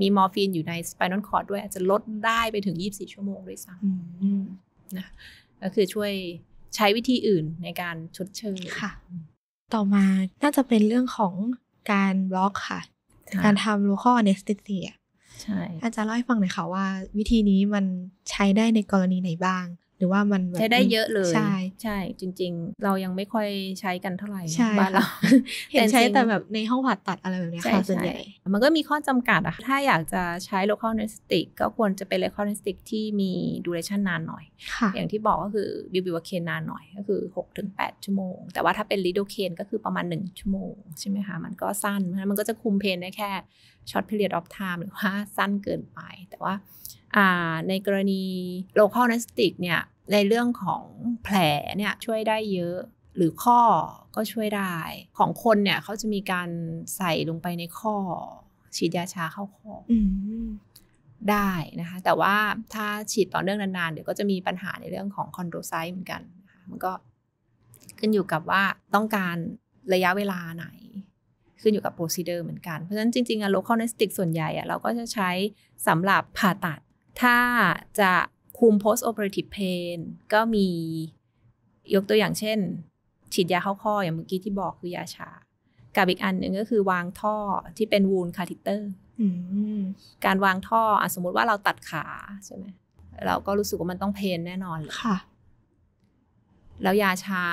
มีมอร์ฟีนอยู่ในสไปนอลคอร์ดด้วยอาจจะลดได้ไปถึง 24 ชั่วโมงด้วยซ้ำนะก็คือช่วยใช้วิธีอื่นในการชดเชยค่ะ ต่อมาน่าจะเป็นเรื่องของการบล็อกค่ะ การทำล o คอล a n e s t เ e ี i ช่อาจารย์เล่าให้ฟังหน่อยค่ะว่า วิธีนี้มันใช้ได้ในกรณีไหนบ้างหรือว่ามันใช้ได้เยอะเลยใช่ใช่จริงๆเรายังไม่ค่อยใช้กันเท่าไหร่บ้านเราเห็นใช้แต่แบบในห้องผ่าตัดอะไรแบบนี้ค่ะส่วนใหญ่มันก็มีข้อจำกัดอะถ้าอยากจะใช้ local anesthetic ก็ควรจะเป็น local anesthetic ที่มี duration นานหน่อย อย่างที่บอกก็คือบิบิวเคนนานหน่อยก็คือ 6-8 ชั่วโมง แต่ว่าถ้าเป็นลิโดเคนก็คือประมาณ 1 ชั่วโมง ใช่ไหมคะ มันก็สั้นมันก็จะคุมเพนได้แค่ช็อตเพลียดออฟไทม์หรือว่าสั้นเกินไปแต่ว่าในกรณีโลเคอล n e s t h เนี่ย ในเรื่องของแผลเนี่ย ช่วยได้เยอะหรือข้อก็ช่วยได้ ของคนเนี่ยเขาจะมีการใส่ลงไปในข้อ ฉีดยาชาเข้าคออได้นะคะ แต่ว่าถ้าฉีดต่อเนื่องนานๆ เดี๋ยวก็จะมีปัญหาในเรื่องของคอนโดไซต์เหมือนกัน มันก็ขึ้นอยู่กับว่าต้องการระยะเวลาไหน ขึ้นอยู่กับโปรซิเดอร์เหมือนกันเพราะฉะนั้นจริงๆอะโลคอลนสติกส่วนใหญ่อะเราก็จะใช้สำหรับผ่าตัดถ้าจะคุม post operative pain ก็มียกตัวอย่างเช่นฉีดยาเข้าข้ออย่างเมื่อกี้ที่บอกคือยาชา กับอีกอันหนึ่งก็คือวางท่อที่เป็นวูนคาทิเตอร์การวางท่ออสมมติว่าเราตัดขาใช่ไหมเราก็รู้สึกว่ามันต้องเพนแน่นอนเลยค่ะ แล้วยาชา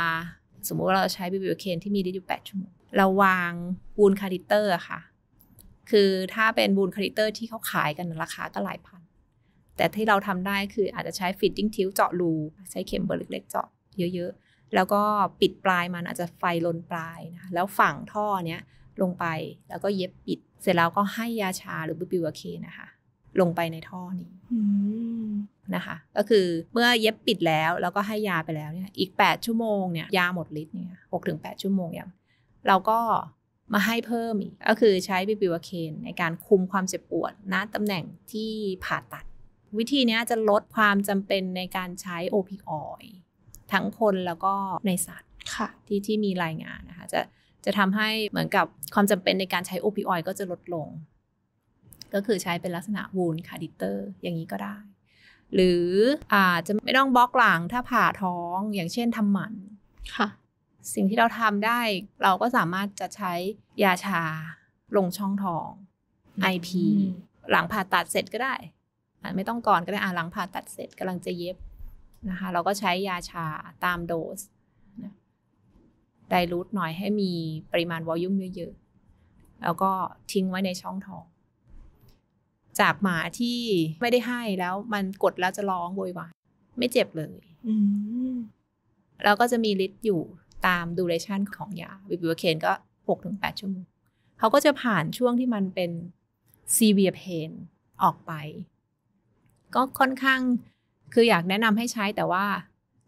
สมมติว่าเราใช้บิบิวเคนที่มีได้อยู่แปดชั่วโมงเราวางวูนคาทิเตอร์ค่ะ คือถ้าเป็นวูนคาทิเตอร์ที่เขาขายกันราคาก็หลายพันแต่ที่เราทำได้คืออาจจะใช้ฟิตติ้งทิ้วเจาะรู ใช้เข็มเบอร์เล็กๆเจาะเยอะๆแล้วก็ปิดปลายมันอาจจะไฟลนปลายนะแล้วฝังท่อเนี้ยลงไปแล้วก็เย็บปิด เสร็จแล้วก็ให้ยาชาหรือบิวเคนะคะลงไปในท่อนี้นะคะ ก็คือเมื่อเย็บปิดแล้วแล้วก็ให้ยาไปแล้วเนี่ยอีก8ชั่วโมงเนี่ยยาหมดฤทธิ์เนี่ยหกถึงแปดชั่วโมงย่งเราก็มาให้เพิ่มอีกก็คือใช้บิบิวเคนในการคุมความเจ็บปวดณตำแหน่งที่ผ่าตัดวิธีนี้จะลดความจำเป็นในการใช้อพิออยทั้งคนแล้วก็ในสัตว์ที่ที่มีรายงานนะคะ จะจะทำให้เหมือนกับความจำเป็นในการใช้อพิออยก็จะลดลง ก็คือใช้เป็นลักษณะวูนคาดิเตอร์อย่างนี้ก็ได้ หรืออาจจะไม่ต้องบล็อกหลังถ้าผ่าท้องอย่างเช่นทำหมันค่ะ สิ่งที่เราทำได้ เราก็สามารถจะใช้ยาชา ลงช่องท้อง IP หลังผ่าตัดเสร็จก็ได้ไม่ต้องก่อนก็ได้อ่าหลังผ่าตัดเสร็จกำลังจะเย็บนะคะ เราก็ใช้ยาชาตามโดสไดรูทหน่อยให้มีปริมาณวอลุ่มเยอะๆแล้วก็ทิ้งไว้ในช่องท้อง จากหมาที่ไม่ได้ให้แล้วมันกดแล้วจะร้องโวยวายไม่เจ็บเลยแล้วก็จะมีฤทธิ์อยู่ตามดูเรชันของยาวิบิวเคนก็หกถึงแปดชั่วโมงเขาก็จะผ่านช่วงที่มันเป็นซีเบียเพนออกไปก็ค่อนข้าง คืออยากแนะนำให้ใช้แต่ว่า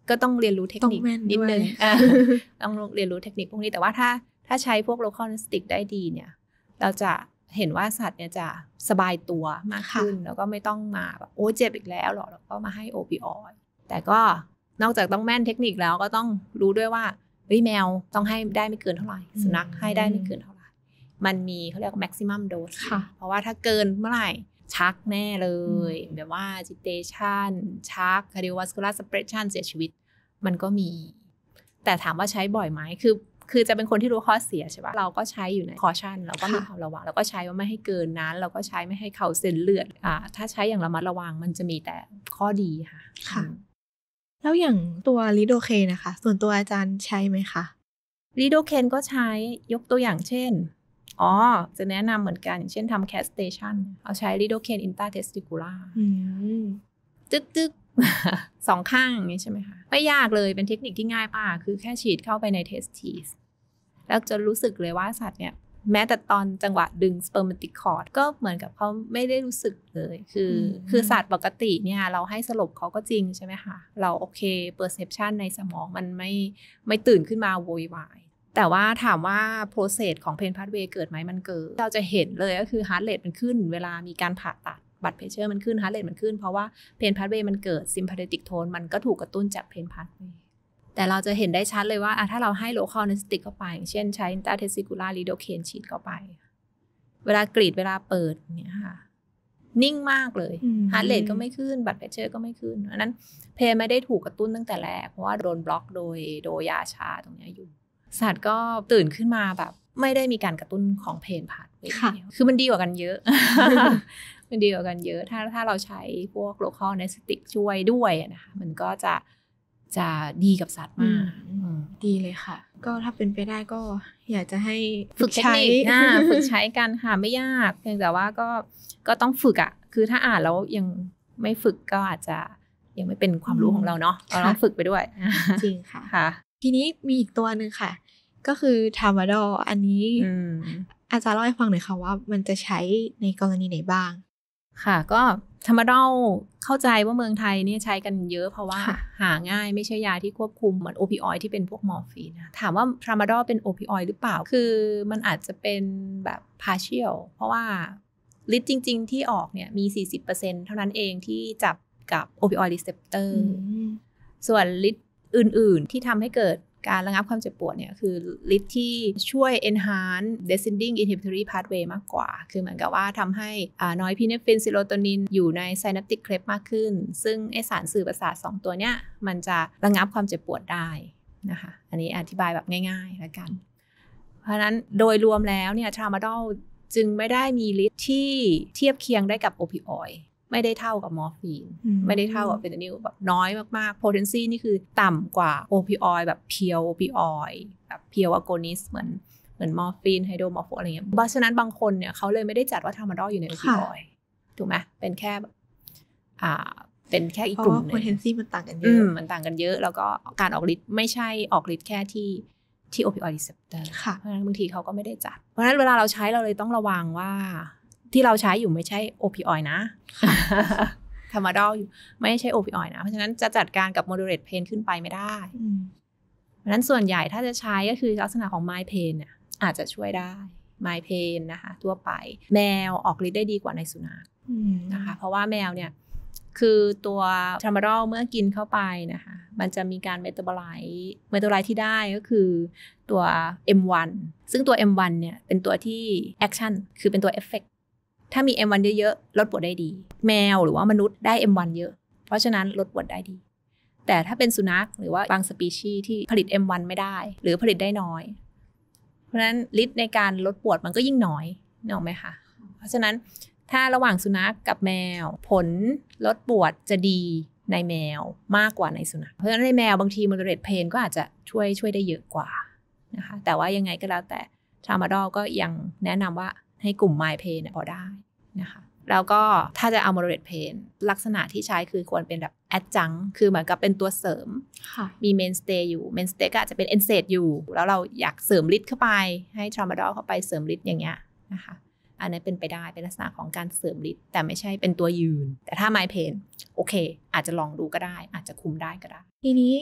ก็ต้องเรียนรู้เทคนิค นิดนึงต้องเรียนรู้เทคนิคพวกนี้ แต่ว่าถ้าถ้าใช้พวกโลคอลสติก ได้ดีเนี่ย เราจะเห็นว่าสัตว์เนี่ยจะสบายตัวมากขึ้นแล้วก็ไม่ต้องมาแบบโอ้เจ็บอีกแล้วหรอกแล้วก็มาให้โอปิออยแต่ก็นอกจากต้องแม่นเทคนิคแล้วก็ต้องรู้ด้วยว่าเฮ้ยแมวต้องให้ได้ไม่เกินเท่าไหร่สุนัขให้ได้ไม่เกินเท่าไหร่มันมีเขาเรียกว่า maximum dose เพราะว่าถ้าเกินเมื่อไหร่ชักแน่เลย แบบว่าจิเตชันชักคาร i o v โอวั l คูล u p p สเ s รชันเสียชีวิต มันก็มี แต่ถามว่าใช้บ่อยไหมคือคือจะเป็นคนที่รู้ข้อเสียใช่ปะเราก็ใช้อยู่ในคอชั่นเราก็มีความระวังเราก็ใช้ว่าไม่ให้เกินนั้น เราก็ใช้ไม่ให้เข่าเส้นเลือด อ่าถ้าใช้อย่างระมัดระวังมันจะมีแต่ข้อดีค่ะค่ะ แล้วอย่างตัวลิโดเคนะคะ ส่วนตัวอาจารย์ใช้ไหมคะลิโดเคนก็ใช้ยกตัวอย่างเช่นอ๋อ จะแนะนำเหมือนกันอย่างเช่นทำแคสเตชันเอาใช้ลิโดเคนอินตาเทสติคูล่าจึ๊กจึ๊กสองข้างอย่างนี้ใช่ไหมคะไม่ยากเลยเป็นเทคนิคที่ง่ายป่ะคือแค่ฉีดเข้าไปในเทสทีส แล้วจะรู้สึกเลยว่าสัตว์เนี่ย แม้แต่ตอนจังหวะดึงสเปอร์มติคอร์ดก็เหมือนกับเขาไม่ได้รู้สึกเลย คือคือสัตว์ปกติเนี่ยเราให้สลบเขาก็จริงใช่ไหมคะเราโอเคเปอร์เซพชันในสมองมันไม่ไม่ตื่นขึ้นมาโวยวายแต่ว่าถามว่าโปรเซสของเพนพาสเวย์เกิดไหมมันเกิด เราจะเห็นเลยก็คือฮาร์ดเรทมันขึ้นเวลามีการผ่าตัดบัตรเพเชอร์มันขึ้นฮาร์ดเรทมันขึ้นเพราะว่าเพนพาสเวย์มันเกิดซิมพาเทติกโทน มันก็ถูกกระตุ้นจากเพนพาสเวย์แต่เราจะเห็นได้ชัดเลยว่าถ้าเราให้โลคอลเนสติกเข้าไปเช่นใช้อินตาเทสิกูล่าลีโดเคนฉีดเข้าไป เวลากรีดเวลาเปิดเนี่ยค่ะ นิ่งมากเลยฮาร์ดเรทก็ไม่ขึ้นบัตรเพเชอร์ ก็ไม่ขึ้นเพราะนั้นเพนไม่ได้ถูกกระตุ้นตั้งแต่แรกเพราะว่าโดนบล็อกโดยโดยยาชาตรงนี้อยู่สัตว์ก็ตื่นขึ้นมาแบบ ไม่ได้มีการกระตุ้นของเพนผ่านเลยคือมันดีกว่ากันเยอะ มันดีกว่ากันเยอะ ถ้าถ้าเราใช้พวกโลคอลเนสติกช่วยด้วยนะคะมันก็จะจะดีกับสัตว์มากดีเลยค่ะ ก็ถ้าเป็นไปได้ก็ อยากจะให้ฝึกใช้ฝึกใช้กันค่ะไม่ยาก เพียงแต่ว่าก็ก็ต้องฝึกอ่ะ คือถ้าอ่านแล้วยังไม่ฝึกก็อาจจะยังไม่เป็นความรู้ของเราเนาะเราต้องฝึกไปด้วย จริงค่ะทีนี้มีอีกตัวหนึ่งค่ะ ก็คือทามาดออันนี้อาจารย์เล่าให้ฟังหน่อยค่ะว่ามันจะใช้ในกรณีไหนบ้าง ค่ะก็ทามาดอลเข้าใจว่าเมืองไทยเนี่ยใช้กันเยอะเพราะว่า หาง่ายไม่ใช่ยาที่ควบคุมเหมือนโอปิออยที่เป็นพวกมอร์ฟีนถามว่าทามาดอลเป็นโอปิออยหรือเปล่า คือมันอาจจะเป็นแบบพาเชียลเพราะว่าฤทธิ์จริงๆที่ออกเนี่ยมี 40%เท่านั้นเองที่จับกับโอปิออยรีเซปเตอร์ส่วนฤทธิอื่นๆที่ทำให้เกิดการระงับความเจ็บปวดเนี่ยคือฤทธิ์ที่ช่วย enhance descending inhibitory pathway มากกว่า คือเหมือนกับว่าทำให้น้อยพีเนฟินซิโรโทนินอยู่ใน synaptic cleft มากขึ้น ซึ่งไอสารสื่อประสาท 2 ตัวเนี้ยมันจะระงับความเจ็บปวดได้นะคะอันนี้อธิบายแบบง่ายๆแล้วกัน เพราะนั้นโดยรวมแล้วเนี่ยทรามาดอลจึงไม่ได้มีฤทธิ์ที่เทียบเคียงได้กับโอปิออยด์ไม่ได้เท่ากับมอร์ฟีนไม่ได้เท่ากับเฟนทานิลแบบน้อยมากๆโพเทนซีนี่คือต่ำกว่าโอปิออยแบบเพียวโอปิออยแบบเพียวอะโกนิสเหมือนเหมือนมอร์ฟีนไฮโดรมอร์ฟอะไรเงี้ย เพราะฉะนั้นบางคนเนี่ยเขาเลยไม่ได้จัดว่าทามาดอลอยู่ในโอปิออยถูกไหมเป็นแค่แบบอ่าเป็นแค่อีกกลุ่มนึงโพเทนซีมันต่างกันเยอะ มันต่างกันเยอะ แล้วก็การออกฤทธิ์ไม่ใช่ออกฤทธิ์แค่ที่ที่โอปิออยด์รีเซปเตอร์เพราะฉะนั้นบางทีเขาก็ไม่ได้จัด เพราะฉะนั้นเวลาเราใช้เราเลยต้องระวังว่าที่เราใช้อยู่ไม่ใช่โอพิออยนะธรรมดอลอยู่ไม่ใช่โอพิออยนะ เพราะฉะนั้นจะจัดการกับโมดูเลตเพนขึ้นไปไม่ได้ เพราะนั้นส่วนใหญ่ถ้าจะใช้ก็คือลักษณะของไมเพนเนี่ยอาจจะช่วยได้ไมเพนนะคะทั่วไปแมวออกฤทธิ์ได้ดีกว่าในสุนัขนะคะ เพราะว่าแมวเนี่ย คือตัวทามาดอลเมื่อกินเข้าไปนะคะ มันจะมีการเมตาบอไลท์เมตาบอไลท์ที่ได้ก็คือตัว M1 ซึ่งตัว M1 เนี่ย เป็นตัวที่แอคชั่นคือเป็นตัวเอฟเฟกถ้ามี M1 เยอะๆ ลดปวดได้ดี แมวหรือว่ามนุษย์ได้ M1 เยอะ เพราะฉะนั้นลดปวดได้ดี แต่ถ้าเป็นสุนัข หรือว่าบางสปีชีส์ที่ผลิต M1 ไม่ได้หรือผลิตได้น้อย เพราะฉะนั้นฤทธิ์ในการลดปวดมันก็ยิ่งน้อยนออกไหมคะ เพราะฉะนั้นถ้าระหว่างสุนัขกกับแมว ผลลดปวดจะดีในแมวมากกว่าในสุนัข เพราะฉะนั้นในแมวบางทีมอ d เรตเพนก็อาจจะช่วยช่วยได้เยอะกว่านะคะ แต่ว่ายังไงก็แล้วแต่ทรามาดอลก็ยังแนะนำว่าให้กลุ่ม My Pain เนี่ยพอได้นะคะแล้วก็ถ้าจะเอา moderate pain ลักษณะที่ใช้คือควรเป็นแบบ adjunct คือเหมือนกับเป็นตัวเสริมมี mainstay อยู่ mainstay ก็อาจจะเป็น NSAID อยู่ แล้วเราอยากเสริมฤทธิ์เข้าไป ให้ tramadol เข้าไปเสริมฤทธิ์อย่างเงี้ยนะคะอันนี้เป็นไปได้เป็นลักษณะของการเสริมฤทธิ์แต่ไม่ใช่เป็นตัวยืน แต่ถ้า my pain โอเค อาจจะลองดูก็ได้ อาจจะคุมได้ก็ได้ทีนี้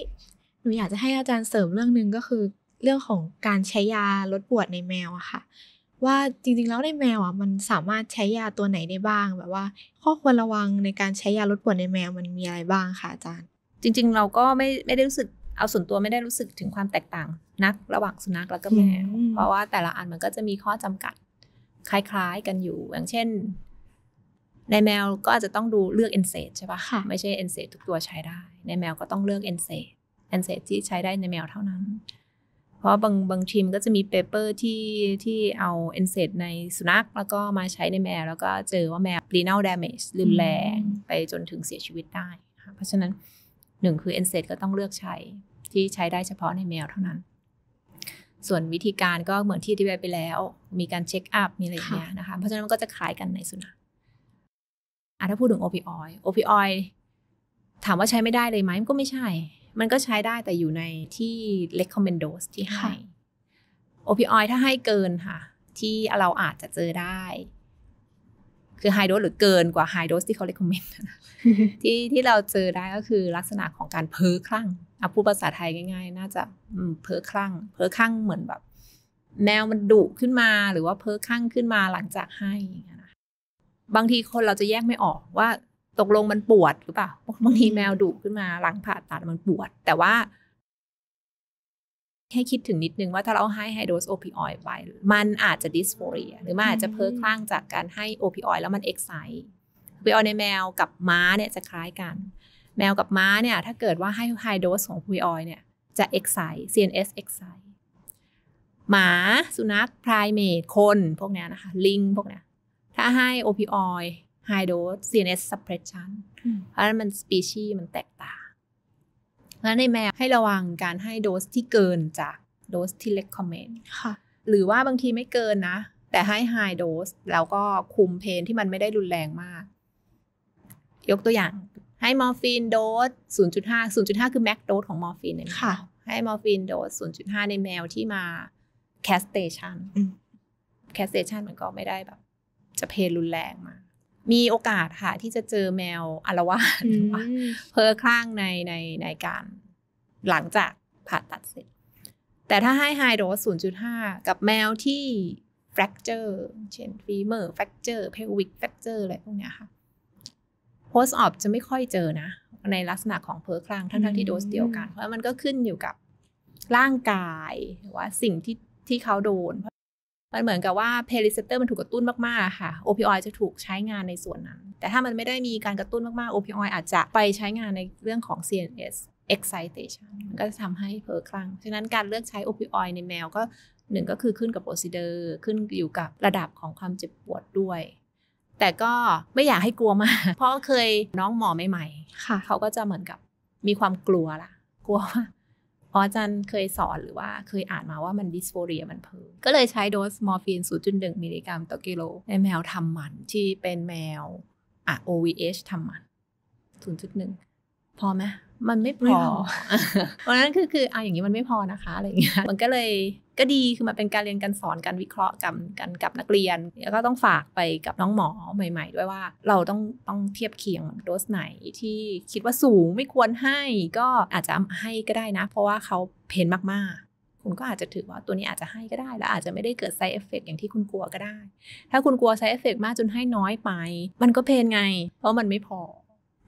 หนูอยากจะให้อาจารย์เสริมเรื่องหนึ่งก็คือ เรื่องของการใช้ยาลดปวดในแมวอะค่ะว่าจริงๆแล้วในแมวอ่ะมันสามารถใช้ยาตัวไหนได้บ้างแบบว่า ข้อควรระวังในการใช้ยาลดปวดในแมวมันมีอะไรบ้างคะอาจารย์ จริง ๆเราก็ไม่ไม่ได้รู้สึก เอาส่วนตัวไม่ได้รู้สึกถึงความแตกต่าง นักระหว่างสุนัขแล้วก็แมวเพราะว่าแต่ละอันมันก็จะมีข้อจำกัด คล้าย ๆ กันอยู่ อย่างเช่น ในแมวก็อาจจะต้องดูเลือกเอนเซใช่ปะ่ะ ไม่ใช่เอนเซทุกตัวใช้ได้ ในแมวก็ต้องเลือกเอนเซเอนเซที่ใช้ได้ในแมวเท่านั้นเพราะบางบางทีมก็จะมีเปเปอร์ที่ที่เอาเอนเซตในสุนัขแล้วก็มาใช้ในแมวแล้วก็เจอว่าแมวปรีเ l ลเดเมจรุนแรงไปจนถึงเสียชีวิตได้ เพราะฉะนั้นหนึ่งคือเอนเซตก็ต้องเลือกใช้ที่ใช้ได้เฉพาะในแมวเท่านั้น ส่วนวิธีการก็เหมือนที่ที่ไปไปแล้วมีการเช็คอัพ มีอะไรอย่างเงี้ยนะคะ เพราะฉะนั้นมันก็จะคล้ายกันในสุนัขอ่ะถ้าพูดถึงโอปิออยโอปิออยถามว่าใช้ไม่ได้เลยไหมมันก็ไม่ใช่มันก็ใช้ได้แต่อยู่ในที่ recommend dose ที่ให้โอพิออยถ้าให้เกินค่ะที่เราอาจจะเจอได้ คือไฮโดสหรือเกินกว่าไฮโดสที่เขา recommend ที่ที่เราเจอได้ก็คือลักษณะของการเพ้อคลั่งเอาพูดภาษาไทยง่าย ๆ น่าจะเพ้อคลั่งเพ้อคลั่งเหมือนแบบ แนวมันดุขึ้นมาหรือว่าเพ้อคลั่งขึ้นมาหลังจากให้นะบางทีคนเราจะแยกไม่ออกว่าตกลงมันปวดหรือเปล่าบางทีแมวดุขึ้นมา หลังผ่าตัดมันปวด แต่ว่า ให้คิดถึงนิดนึงว่าถ้าเราให้ไฮโดรสโอปิออยไป มันอาจจะดิสโฟเรียหรือมันอาจจะเพ้อคลั่งจากการให้โอปิออยแล้วมันเอ็กไซโอปิออยในแมวกับม้าเนี่ยจะคล้ายกัน แมวกับม้าเนี่ยถ้าเกิดว่าให้ไฮโดรสของโอปิออยเนี่ยจะเอ็กไซ CNS เอ็กไซหมา สุนัขไพรเมทคนพวกนี้นะคะลิงพวกนี้ถ้าให้โอปิออย h ฮโดส o s เ CNS suppression เพราะนนัมันสปีชีมันแตกต่างแล้วในแมวให้ระวังการให้โดสที่เกินจากโดสที่เล็กคอมเมนต์หรือว่าบางทีไม่เกินนะ แต่ให้ไฮโดสแล้วก็คุมเพนที่มันไม่ได้รุนแรงมาก ยกตัวอย่างให้มอร์ฟีนโดส 0.5 0.5 คือแม็กโดสของมอร์ฟีนเนี่ยค่ะ ให้มอร์ฟีนโดส 0.5 ในแมวที่มาแคสเตชันแคสเตชันมันก็ไม่ได้แบบ จะเพนรุนแรงมามีโอกาสค่ะที่จะเจอแมวอารวาสเพอคลั่งในในในการหลังจากผ่าตัดเสร็จ แต่ถ้าให้ไฮโดรูนจุดห้ากับแมวที่ fracture เช่น femur fracture pelvic fracture อะไรพวกเนี้ยค่ะ post op จะไม่ค่อยเจอนะ ในลักษณะของเพอคลั่งทั้งที่โดสเดียวกัน เพราะมันก็ขึ้นอยู่กับร่างกายหรือว่าสิ่งที่ที่เขาโดนมันเหมือนกับว่าเพล์เซเตอร์มันถูกกระตุ้นมาก ๆ ค่ะโอพิออยจะถูกใช้งานในส่วนนั้น แต่ถ้ามันไม่ได้มีการกระตุ้นมากๆโอพิออยอาจจะไปใช้งานในเรื่องของ CNS excitation ก็จะทำให้เพลอคลั่งฉะนั้นการเลือกใช้โอพิออยในแมว ก็หนึ่งก็คือขึ้นกับโปรซิเดอร์ขึ้นอยู่กับระดับของความเจ็บปวดด้วย แต่ก็ไม่อยากให้กลัวมากเพราะเคยน้องหมอใหม่ๆเขาก็จะเหมือนกับมีความกลัวล่ะ กลัวว่าราะอาจารย์เคยสอนหรือว่าเคยอ่านมาว่ามันดิสโฟเรียมันเพิ่มก็เลยใช้โดสมอร์ฟีน 0.1 มิลลิกรัมต่อกิโลในแมวทำหมันที่เป็นแมวอ่ะ OVH ทำหมัน 0.1 พอไหมมันไม่พอเพราะนั้นคือคือเอาอย่างนี้มันไม่พอนะคะอะไรเงี้ย มันก็เลยก็ดี คือมันเป็นการเรียนการสอนการวิเคราะห์กันกันกับนักเรียน แล้วก็ต้องฝากไปกับน้องหมอใหม่ ๆ ด้วยว่าเราต้องต้องเทียบเคียงโดสไหนที่คิดว่าสูงไม่ควรให้ ก็อาจจะให้ก็ได้นะ เพราะว่าเขาเพนมากๆ คุณก็อาจจะถือว่าตัวนี้อาจจะให้ก็ได้ แล้วอาจจะไม่ได้เกิดไซเอฟเฟกอย่างที่คุณกลัวก็ได้ ถ้าคุณกลัวไซเอฟเฟกมากจนให้น้อยไป มันก็เพนไง เพราะมันไม่พอ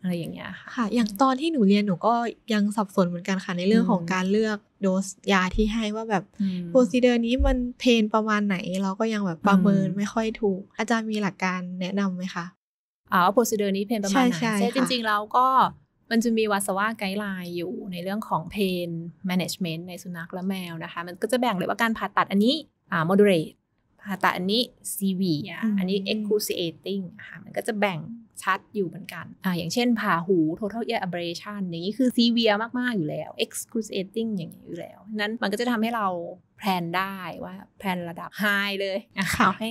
อะไรอย่างเงี้ยค่ะค่ะ อย่างตอนที่หนูเรียนหนูก็ยังสับสนเหมือนกันค่ะในเรื่องของการเลือกโดสยาที่ให้ว่าแบบโปรซีเดอร์นี้มันเพนประมาณไหน เราก็ยังแบบประเมินไม่ค่อยถูก อาจารย์มีหลักการแนะนำไหมคะอ๋อโปรซีเดอร์นี้เพนประมาณไหน ใช่จริงๆแล้วก็มันจะมีวาสว่าไกด์ไลน์อยู่ในเรื่องของเพนแมネจเมนต์ในสุนัขและแมวนะคะมันก็จะแบ่งเลยว่าการผ่าตัดอันนี้อ่า moderate ผ่าตัดอันนี้ severe อันนี้ excruciating ค่ะมันก็จะแบ่งชัดอยู่เหมือนกันอ่าอย่างเช่นผ่าหู total ear ablation อย่างนี้คือซีเวีย มากๆอยู่แล้ว excruciating อย่างนี้อยู่แล้ว นั้นมันก็จะทำให้เราแพลนได้ว่าแพลนระดับ high เลยเอาให้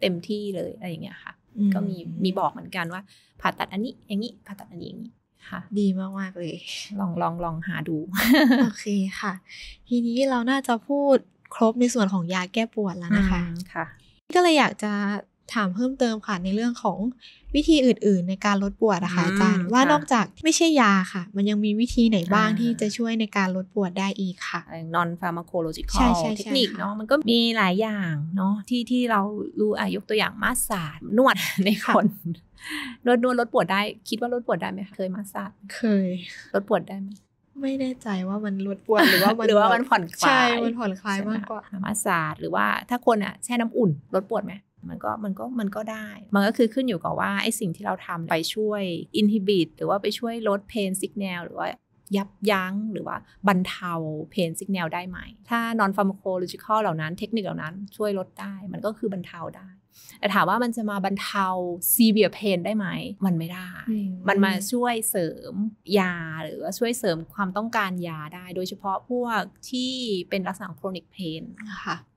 เต็มที่เลย อะไรอย่างเงี้ยค่ะ ก็มีมีบอกเหมือนกันว่า ผ่าตัดอันนี้ อย่างนี้ ผ่าตัดอันนี้อย่างนี้ค่ะ ดีมากมากเลย ลองลองลองหาดู โอเคค่ะ ทีนี้เราน่าจะพูดครบในส่วนของยาแก้ปวดแล้วนะคะ ค่ะ ก็เลยอยากจะถามเพิ่มเติมค่ะในเรื่องของวิธีอื่น ๆ ในการลดปวดนะคะอาจารย์ว่านอกจาก ไม่ใช่ยาค่ะ มันยังมีวิธีไหนบ้างที่จะช่วยในการลดปวดได้อีกค่ะนอนฟาร์มาโคโลจิคอลเทคนิคเนาะมันก็มีหลายอย่างเนาะที่ที่เรารู้อายกตัวอย่างมาสซาดนวดในคนนวดนวดลดปวดได้ คิดว่าลดปวดได้ไหมคะเคยมาสซาดเคย ลดปวดได้ไหมไม่แน่ใจว่ามันลดปวดหรือว่ามันหรือว่ามันผ่อนคลายใช่มันผ่อนคลายมากกว่ามาสซาดหรือว่าถ้าคนอ่ะแช่น้ำอุ่นลดปวดไหมมันก็มันก็มันก็ได้ มันก็คือขึ้นอยู่กับว่าไอ้สิ่งที่เราทำไปช่วยอินฮิบิตหรือว่าไปช่วยลดเพนสิกแนลหรือว่ายับยั้ง หรือว่าบรรเทาเพนสิกแนลได้ไหม ถ้านอนฟาร์มโคโลจิคอลเหล่านั้นเทคนิคเหล่านั้น ช่วยลดได้ มันก็คือบรรเทาได้ แต่ถามว่ามันจะมาบรรเทาซีเบียเพนได้ไหม มันไม่ได้ มันมาช่วยเสริมยาหรือว่าช่วยเสริมความต้องการยาได้ โดยเฉพาะพวกที่เป็นลักษณะโครนิกเพน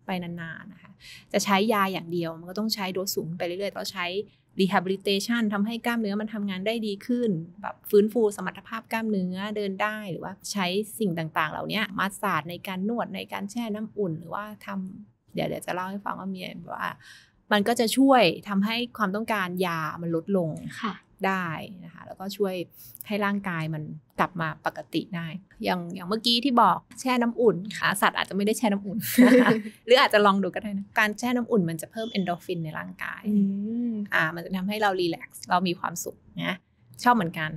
ไปนานๆ นะคะ จะใช้ยาอย่างเดียวมันก็ต้องใช้โดสสูงไปเรื่อยๆต้องใช้ rehabilitation ทำให้กล้ามเนื้อมันทำงานได้ดีขึ้น แบบฟื้นฟูสมรรถภาพกล้ามเนื้อเดินได้หรือว่าใช้สิ่งต่างๆเหล่านี้มาศาสตร์ในการนวดในการแช่น้ำอุ่น หรือว่าทำเดี๋ยวเดี๋ยวจะเล่าให้ฟังว่ามีว่า มันก็จะช่วยทำให้ความต้องการยามันลดลงค่ะได้นะคะแล้วก็ช่วยให้ร่างกายมันกลับมาปกติได้ อย่างอย่างเมื่อกี้ที่บอกแช่น้ำอุ่นค่ะ สัตว์อาจจะไม่ได้แช่น้ำอุ่นหรืออาจจะลองดูก็ได้นะการแช่น้ำอุ่นมันจะเพิ่มเอนโดฟิน ในร่างกายอ่า มันจะทำให้เรารีแลกซ์เรามีความสุขนะชอบเหมือนกัน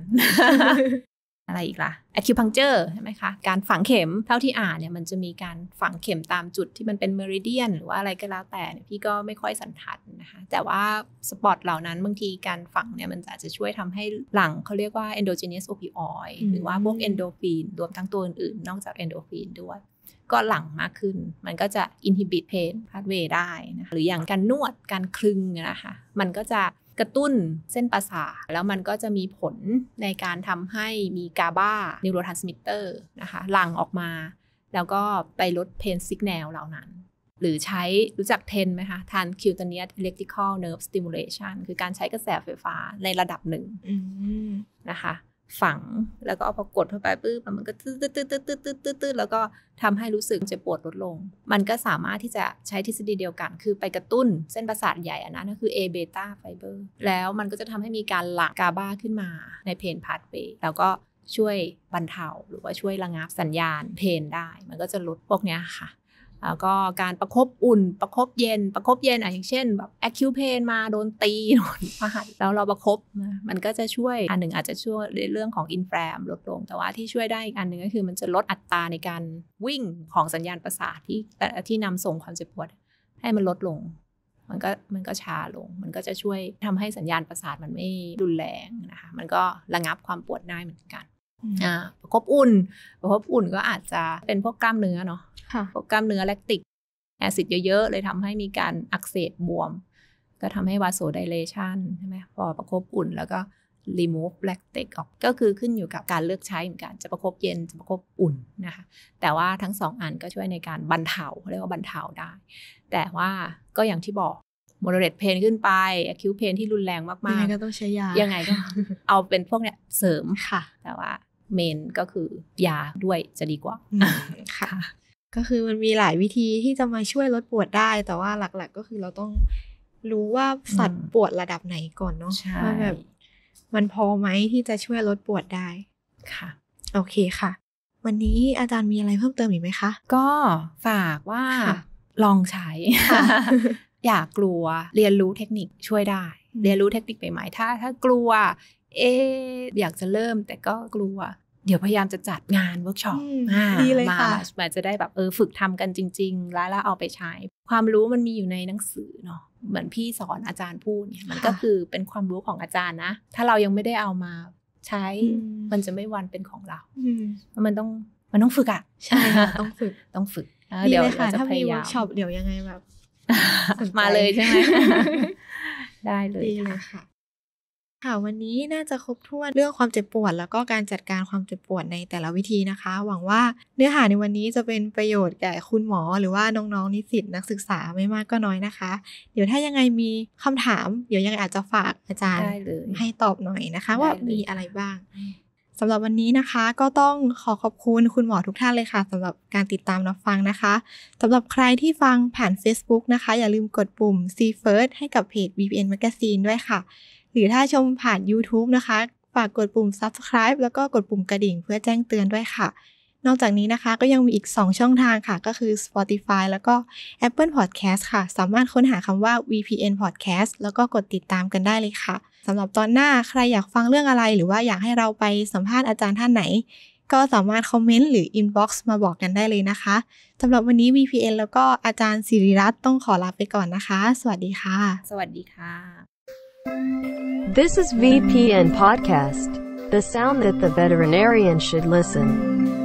อะไรอีกละ่ะ acupuncture ใช่ไหมคะ การฝังเข็มเท่าที่อ่านเนี่ย มันจะมีการฝังเข็มตามจุดที่มันเป็นเมริเดียนหรือว่าอะไรก็แล้วแต่พี่ก็ไม่ค่อยสันทัดนะคะ แต่ว่า สปอตเหล่านั้นบางทีการฝังเนี่ย มันอาจจะช่วยทำให้หลังเขาเรียกว่า endogenous opioid หรือว่าพวก endorphin รวมทั้งตัวอื่น ๆ นอกจาก endorphin ด้วย ก็หลังมากขึ้น มันก็จะ inhibit pain pathway ได้นะหรืออย่างการนวดการคลึงนะคะ มันก็จะกระตุ้นเส้นประสาทแล้วมันก็จะมีผลในการทำให้มีกาบานิวโรทรานสมิเตอร์นะคะหลั่งออกมา แล้วก็ไปลดเพนสิกแนลเหล่านั้น หรือใช้รู้จักเทนไหมคะ ทานคิวตเนียอิเล็กทริคอลเนิร์ฟสติมูลเลชันคือการใช้กระแสไฟฟ้าในระดับหนึ่งนะคะฝังแล้วก็เอาพอกดเข้าไปปื้บมันก็ตื้อตื้อตืตืตืตืตืแล้วก็ทำให้รู้สึกเจ็บปวดลดลง มันก็สามารถที่จะใช้ทฤษฎีเดียวกัน คือไปกระตุ้นเส้นประสาทใหญ่อันนั้นก็คือ A เบต้าไฟเบอร์แล้วมันก็จะทำให้มีการหลั่งกาบาขึ้นมาในเพนพาทเวยแล้วก็ช่วยบรรเทาหรือว่าช่วยระงับสัญญาณเพนได้ มันก็จะลดพวกนี้ค่ะแล้วก็การประครบอุ่นประครบเย็นประครบเย็นอ่ะอย่างเช่นแบบแอคคิวเพนมาโดนตีโดนฟาดแล้วเราประครบมันก็จะช่วยอันหนึ่งอาจจะช่วยเรื่องของอินแฟรมลดลงแต่ว่าที่ช่วยได้อีกอันหนึ่งก็คือมันจะลดอัตราในการวิ่งของสัญญาณประสาทที่ที่นำส่งความเจ็บปวด ให้มันลดลงมันก็มันก็ชาลง มันก็จะช่วยทำให้สัญญาณประสาทมันไม่ดุนแรงนะคะมันก็ระงับความปวดได้เหมือนกันอประคบอุ่นประคบอุ่นก็อาจจะเป็นพวกกล้ามเนื้อเนาะพวกกล้ามเนื้อแลคติกแอซิดเยอะ ๆ เลยทำให้มีการอักเสบบวม ก็ทำให้วาโซไดเลชันใช่ไหมพอประคบอุ่นแล้วก็รีมูฟแลคติกออก ก็คือขึ้นอยู่กับการเลือกใช้เหมือนกัน จะประคบเย็นจะประคบอุ่นนะคะ แต่ว่าทั้งสองอันก็ช่วยในการบรรเทาเรียกว่าบรรเทาได้ แต่ว่าก็อย่างที่บอกโมโนเรตเพนขึ้นไปคิวเพนที่รุนแรงมากๆยังไงก็ต้องใช้ยายังไงก็เอาเป็นพวกเนี้ยเสริมค่ะ แต่ว่าเมนก็คือยาด้วยจะดีกว่าค่ะ ก็คือมันมีหลายวิธีที่จะมาช่วยลดปวดได้ แต่ว่าหลักๆก็คือเราต้องรู้ว่าสัตว์ปวดระดับไหนก่อนเนาะว่าแบบมันพอไหมที่จะช่วยลดปวดได้ค่ะ โอเคค่ะ วันนี้อาจารย์มีอะไรเพิ่มเติมอีกไหมคะก็ฝากว่าลองใช้อย่ากลัวเรียนรู้เทคนิคช่วยได้ เรียนรู้เทคนิคใหม่ๆถ้า ถ้ากลัวเออยากจะเริ่มแต่ก็กลัวเดี๋ยวพยายามจะจัดงานเวิร์กช็อปมาเายค่มาจะได้แบบเออฝึกทำกันจริงๆแล้วแล้วเอาไปใช้ ความรู้มันมีอยู่ในหนังสือเนาะเหมือนพี่สอนอาจารย์พูดเนี่ยมันก็คือเป็นความรู้ของอาจารย์นะถ้าเรายังไม่ได้เอามาใช้ มันจะไม่วันเป็นของเรา มันต้องมันต้องฝึกอ่ะใช่ต้องฝึก ต้องฝึกเดี๋ยวจะพยายามช็อปเดี๋ยวยังไงแบบมาเลยใช่ไหมได้เลยค่ะค่ะวันนี้น่าจะครบถ้วนเรื่องความเจ็บปวด แล้วก็การจัดการความเจ็บปวดในแต่ละวิธีนะคะ หวังว่าเนื้อหาในวันนี้จะเป็นประโยชน์แก่คุณหมอหรือว่าน้องๆนิสิตนักศึกษาไม่มากก็น้อยนะคะ เดี๋ยวถ้ายังไงมีคำถามเดี๋ยวยังไงอาจจะฝากอาจารย์ให้ตอบหน่อยนะคะ ว่ามีอะไรบ้างสำหรับวันนี้นะคะ ก็ต้องขอขอบคุณคุณหมอทุกท่านเลยค่ะสำหรับการติดตามรับฟังนะคะสำหรับใครที่ฟังผ่าน Facebook นะคะ อย่าลืมกดปุ่ม See First ให้กับเพจ BPN Magazine ด้วยค่ะหรือถ้าชมผ่าน YouTube นะคะฝากกดปุ่ม subscribe แล้วก็กดปุ่มกระดิ่งเพื่อแจ้งเตือนด้วยค่ะ นอกจากนี้นะคะ ก็ยังมีอีก 2 ช่องทางค่ะ ก็คือ Spotify แล้วก็ Apple Podcast ค่ะสามารถค้นหาคำว่า VPN Podcast แล้วก็กดติดตามกันได้เลยค่ะสำหรับตอนหน้าใครอยากฟังเรื่องอะไรหรือว่าอยากให้เราไปสัมภาษณ์อาจารย์ท่านไหน ก็สามารถคอมเมนต์หรืออินบ็อกซ์มาบอกกันได้เลยนะคะสำหรับวันนี้ VPN แล้วก็อาจารย์สิริรัตน์ต้องขอลาไปก่อนนะคะสวัสดีค่ะ สวัสดีค่ะ This is VPN Podcast, the sound that the veterinarian should listen.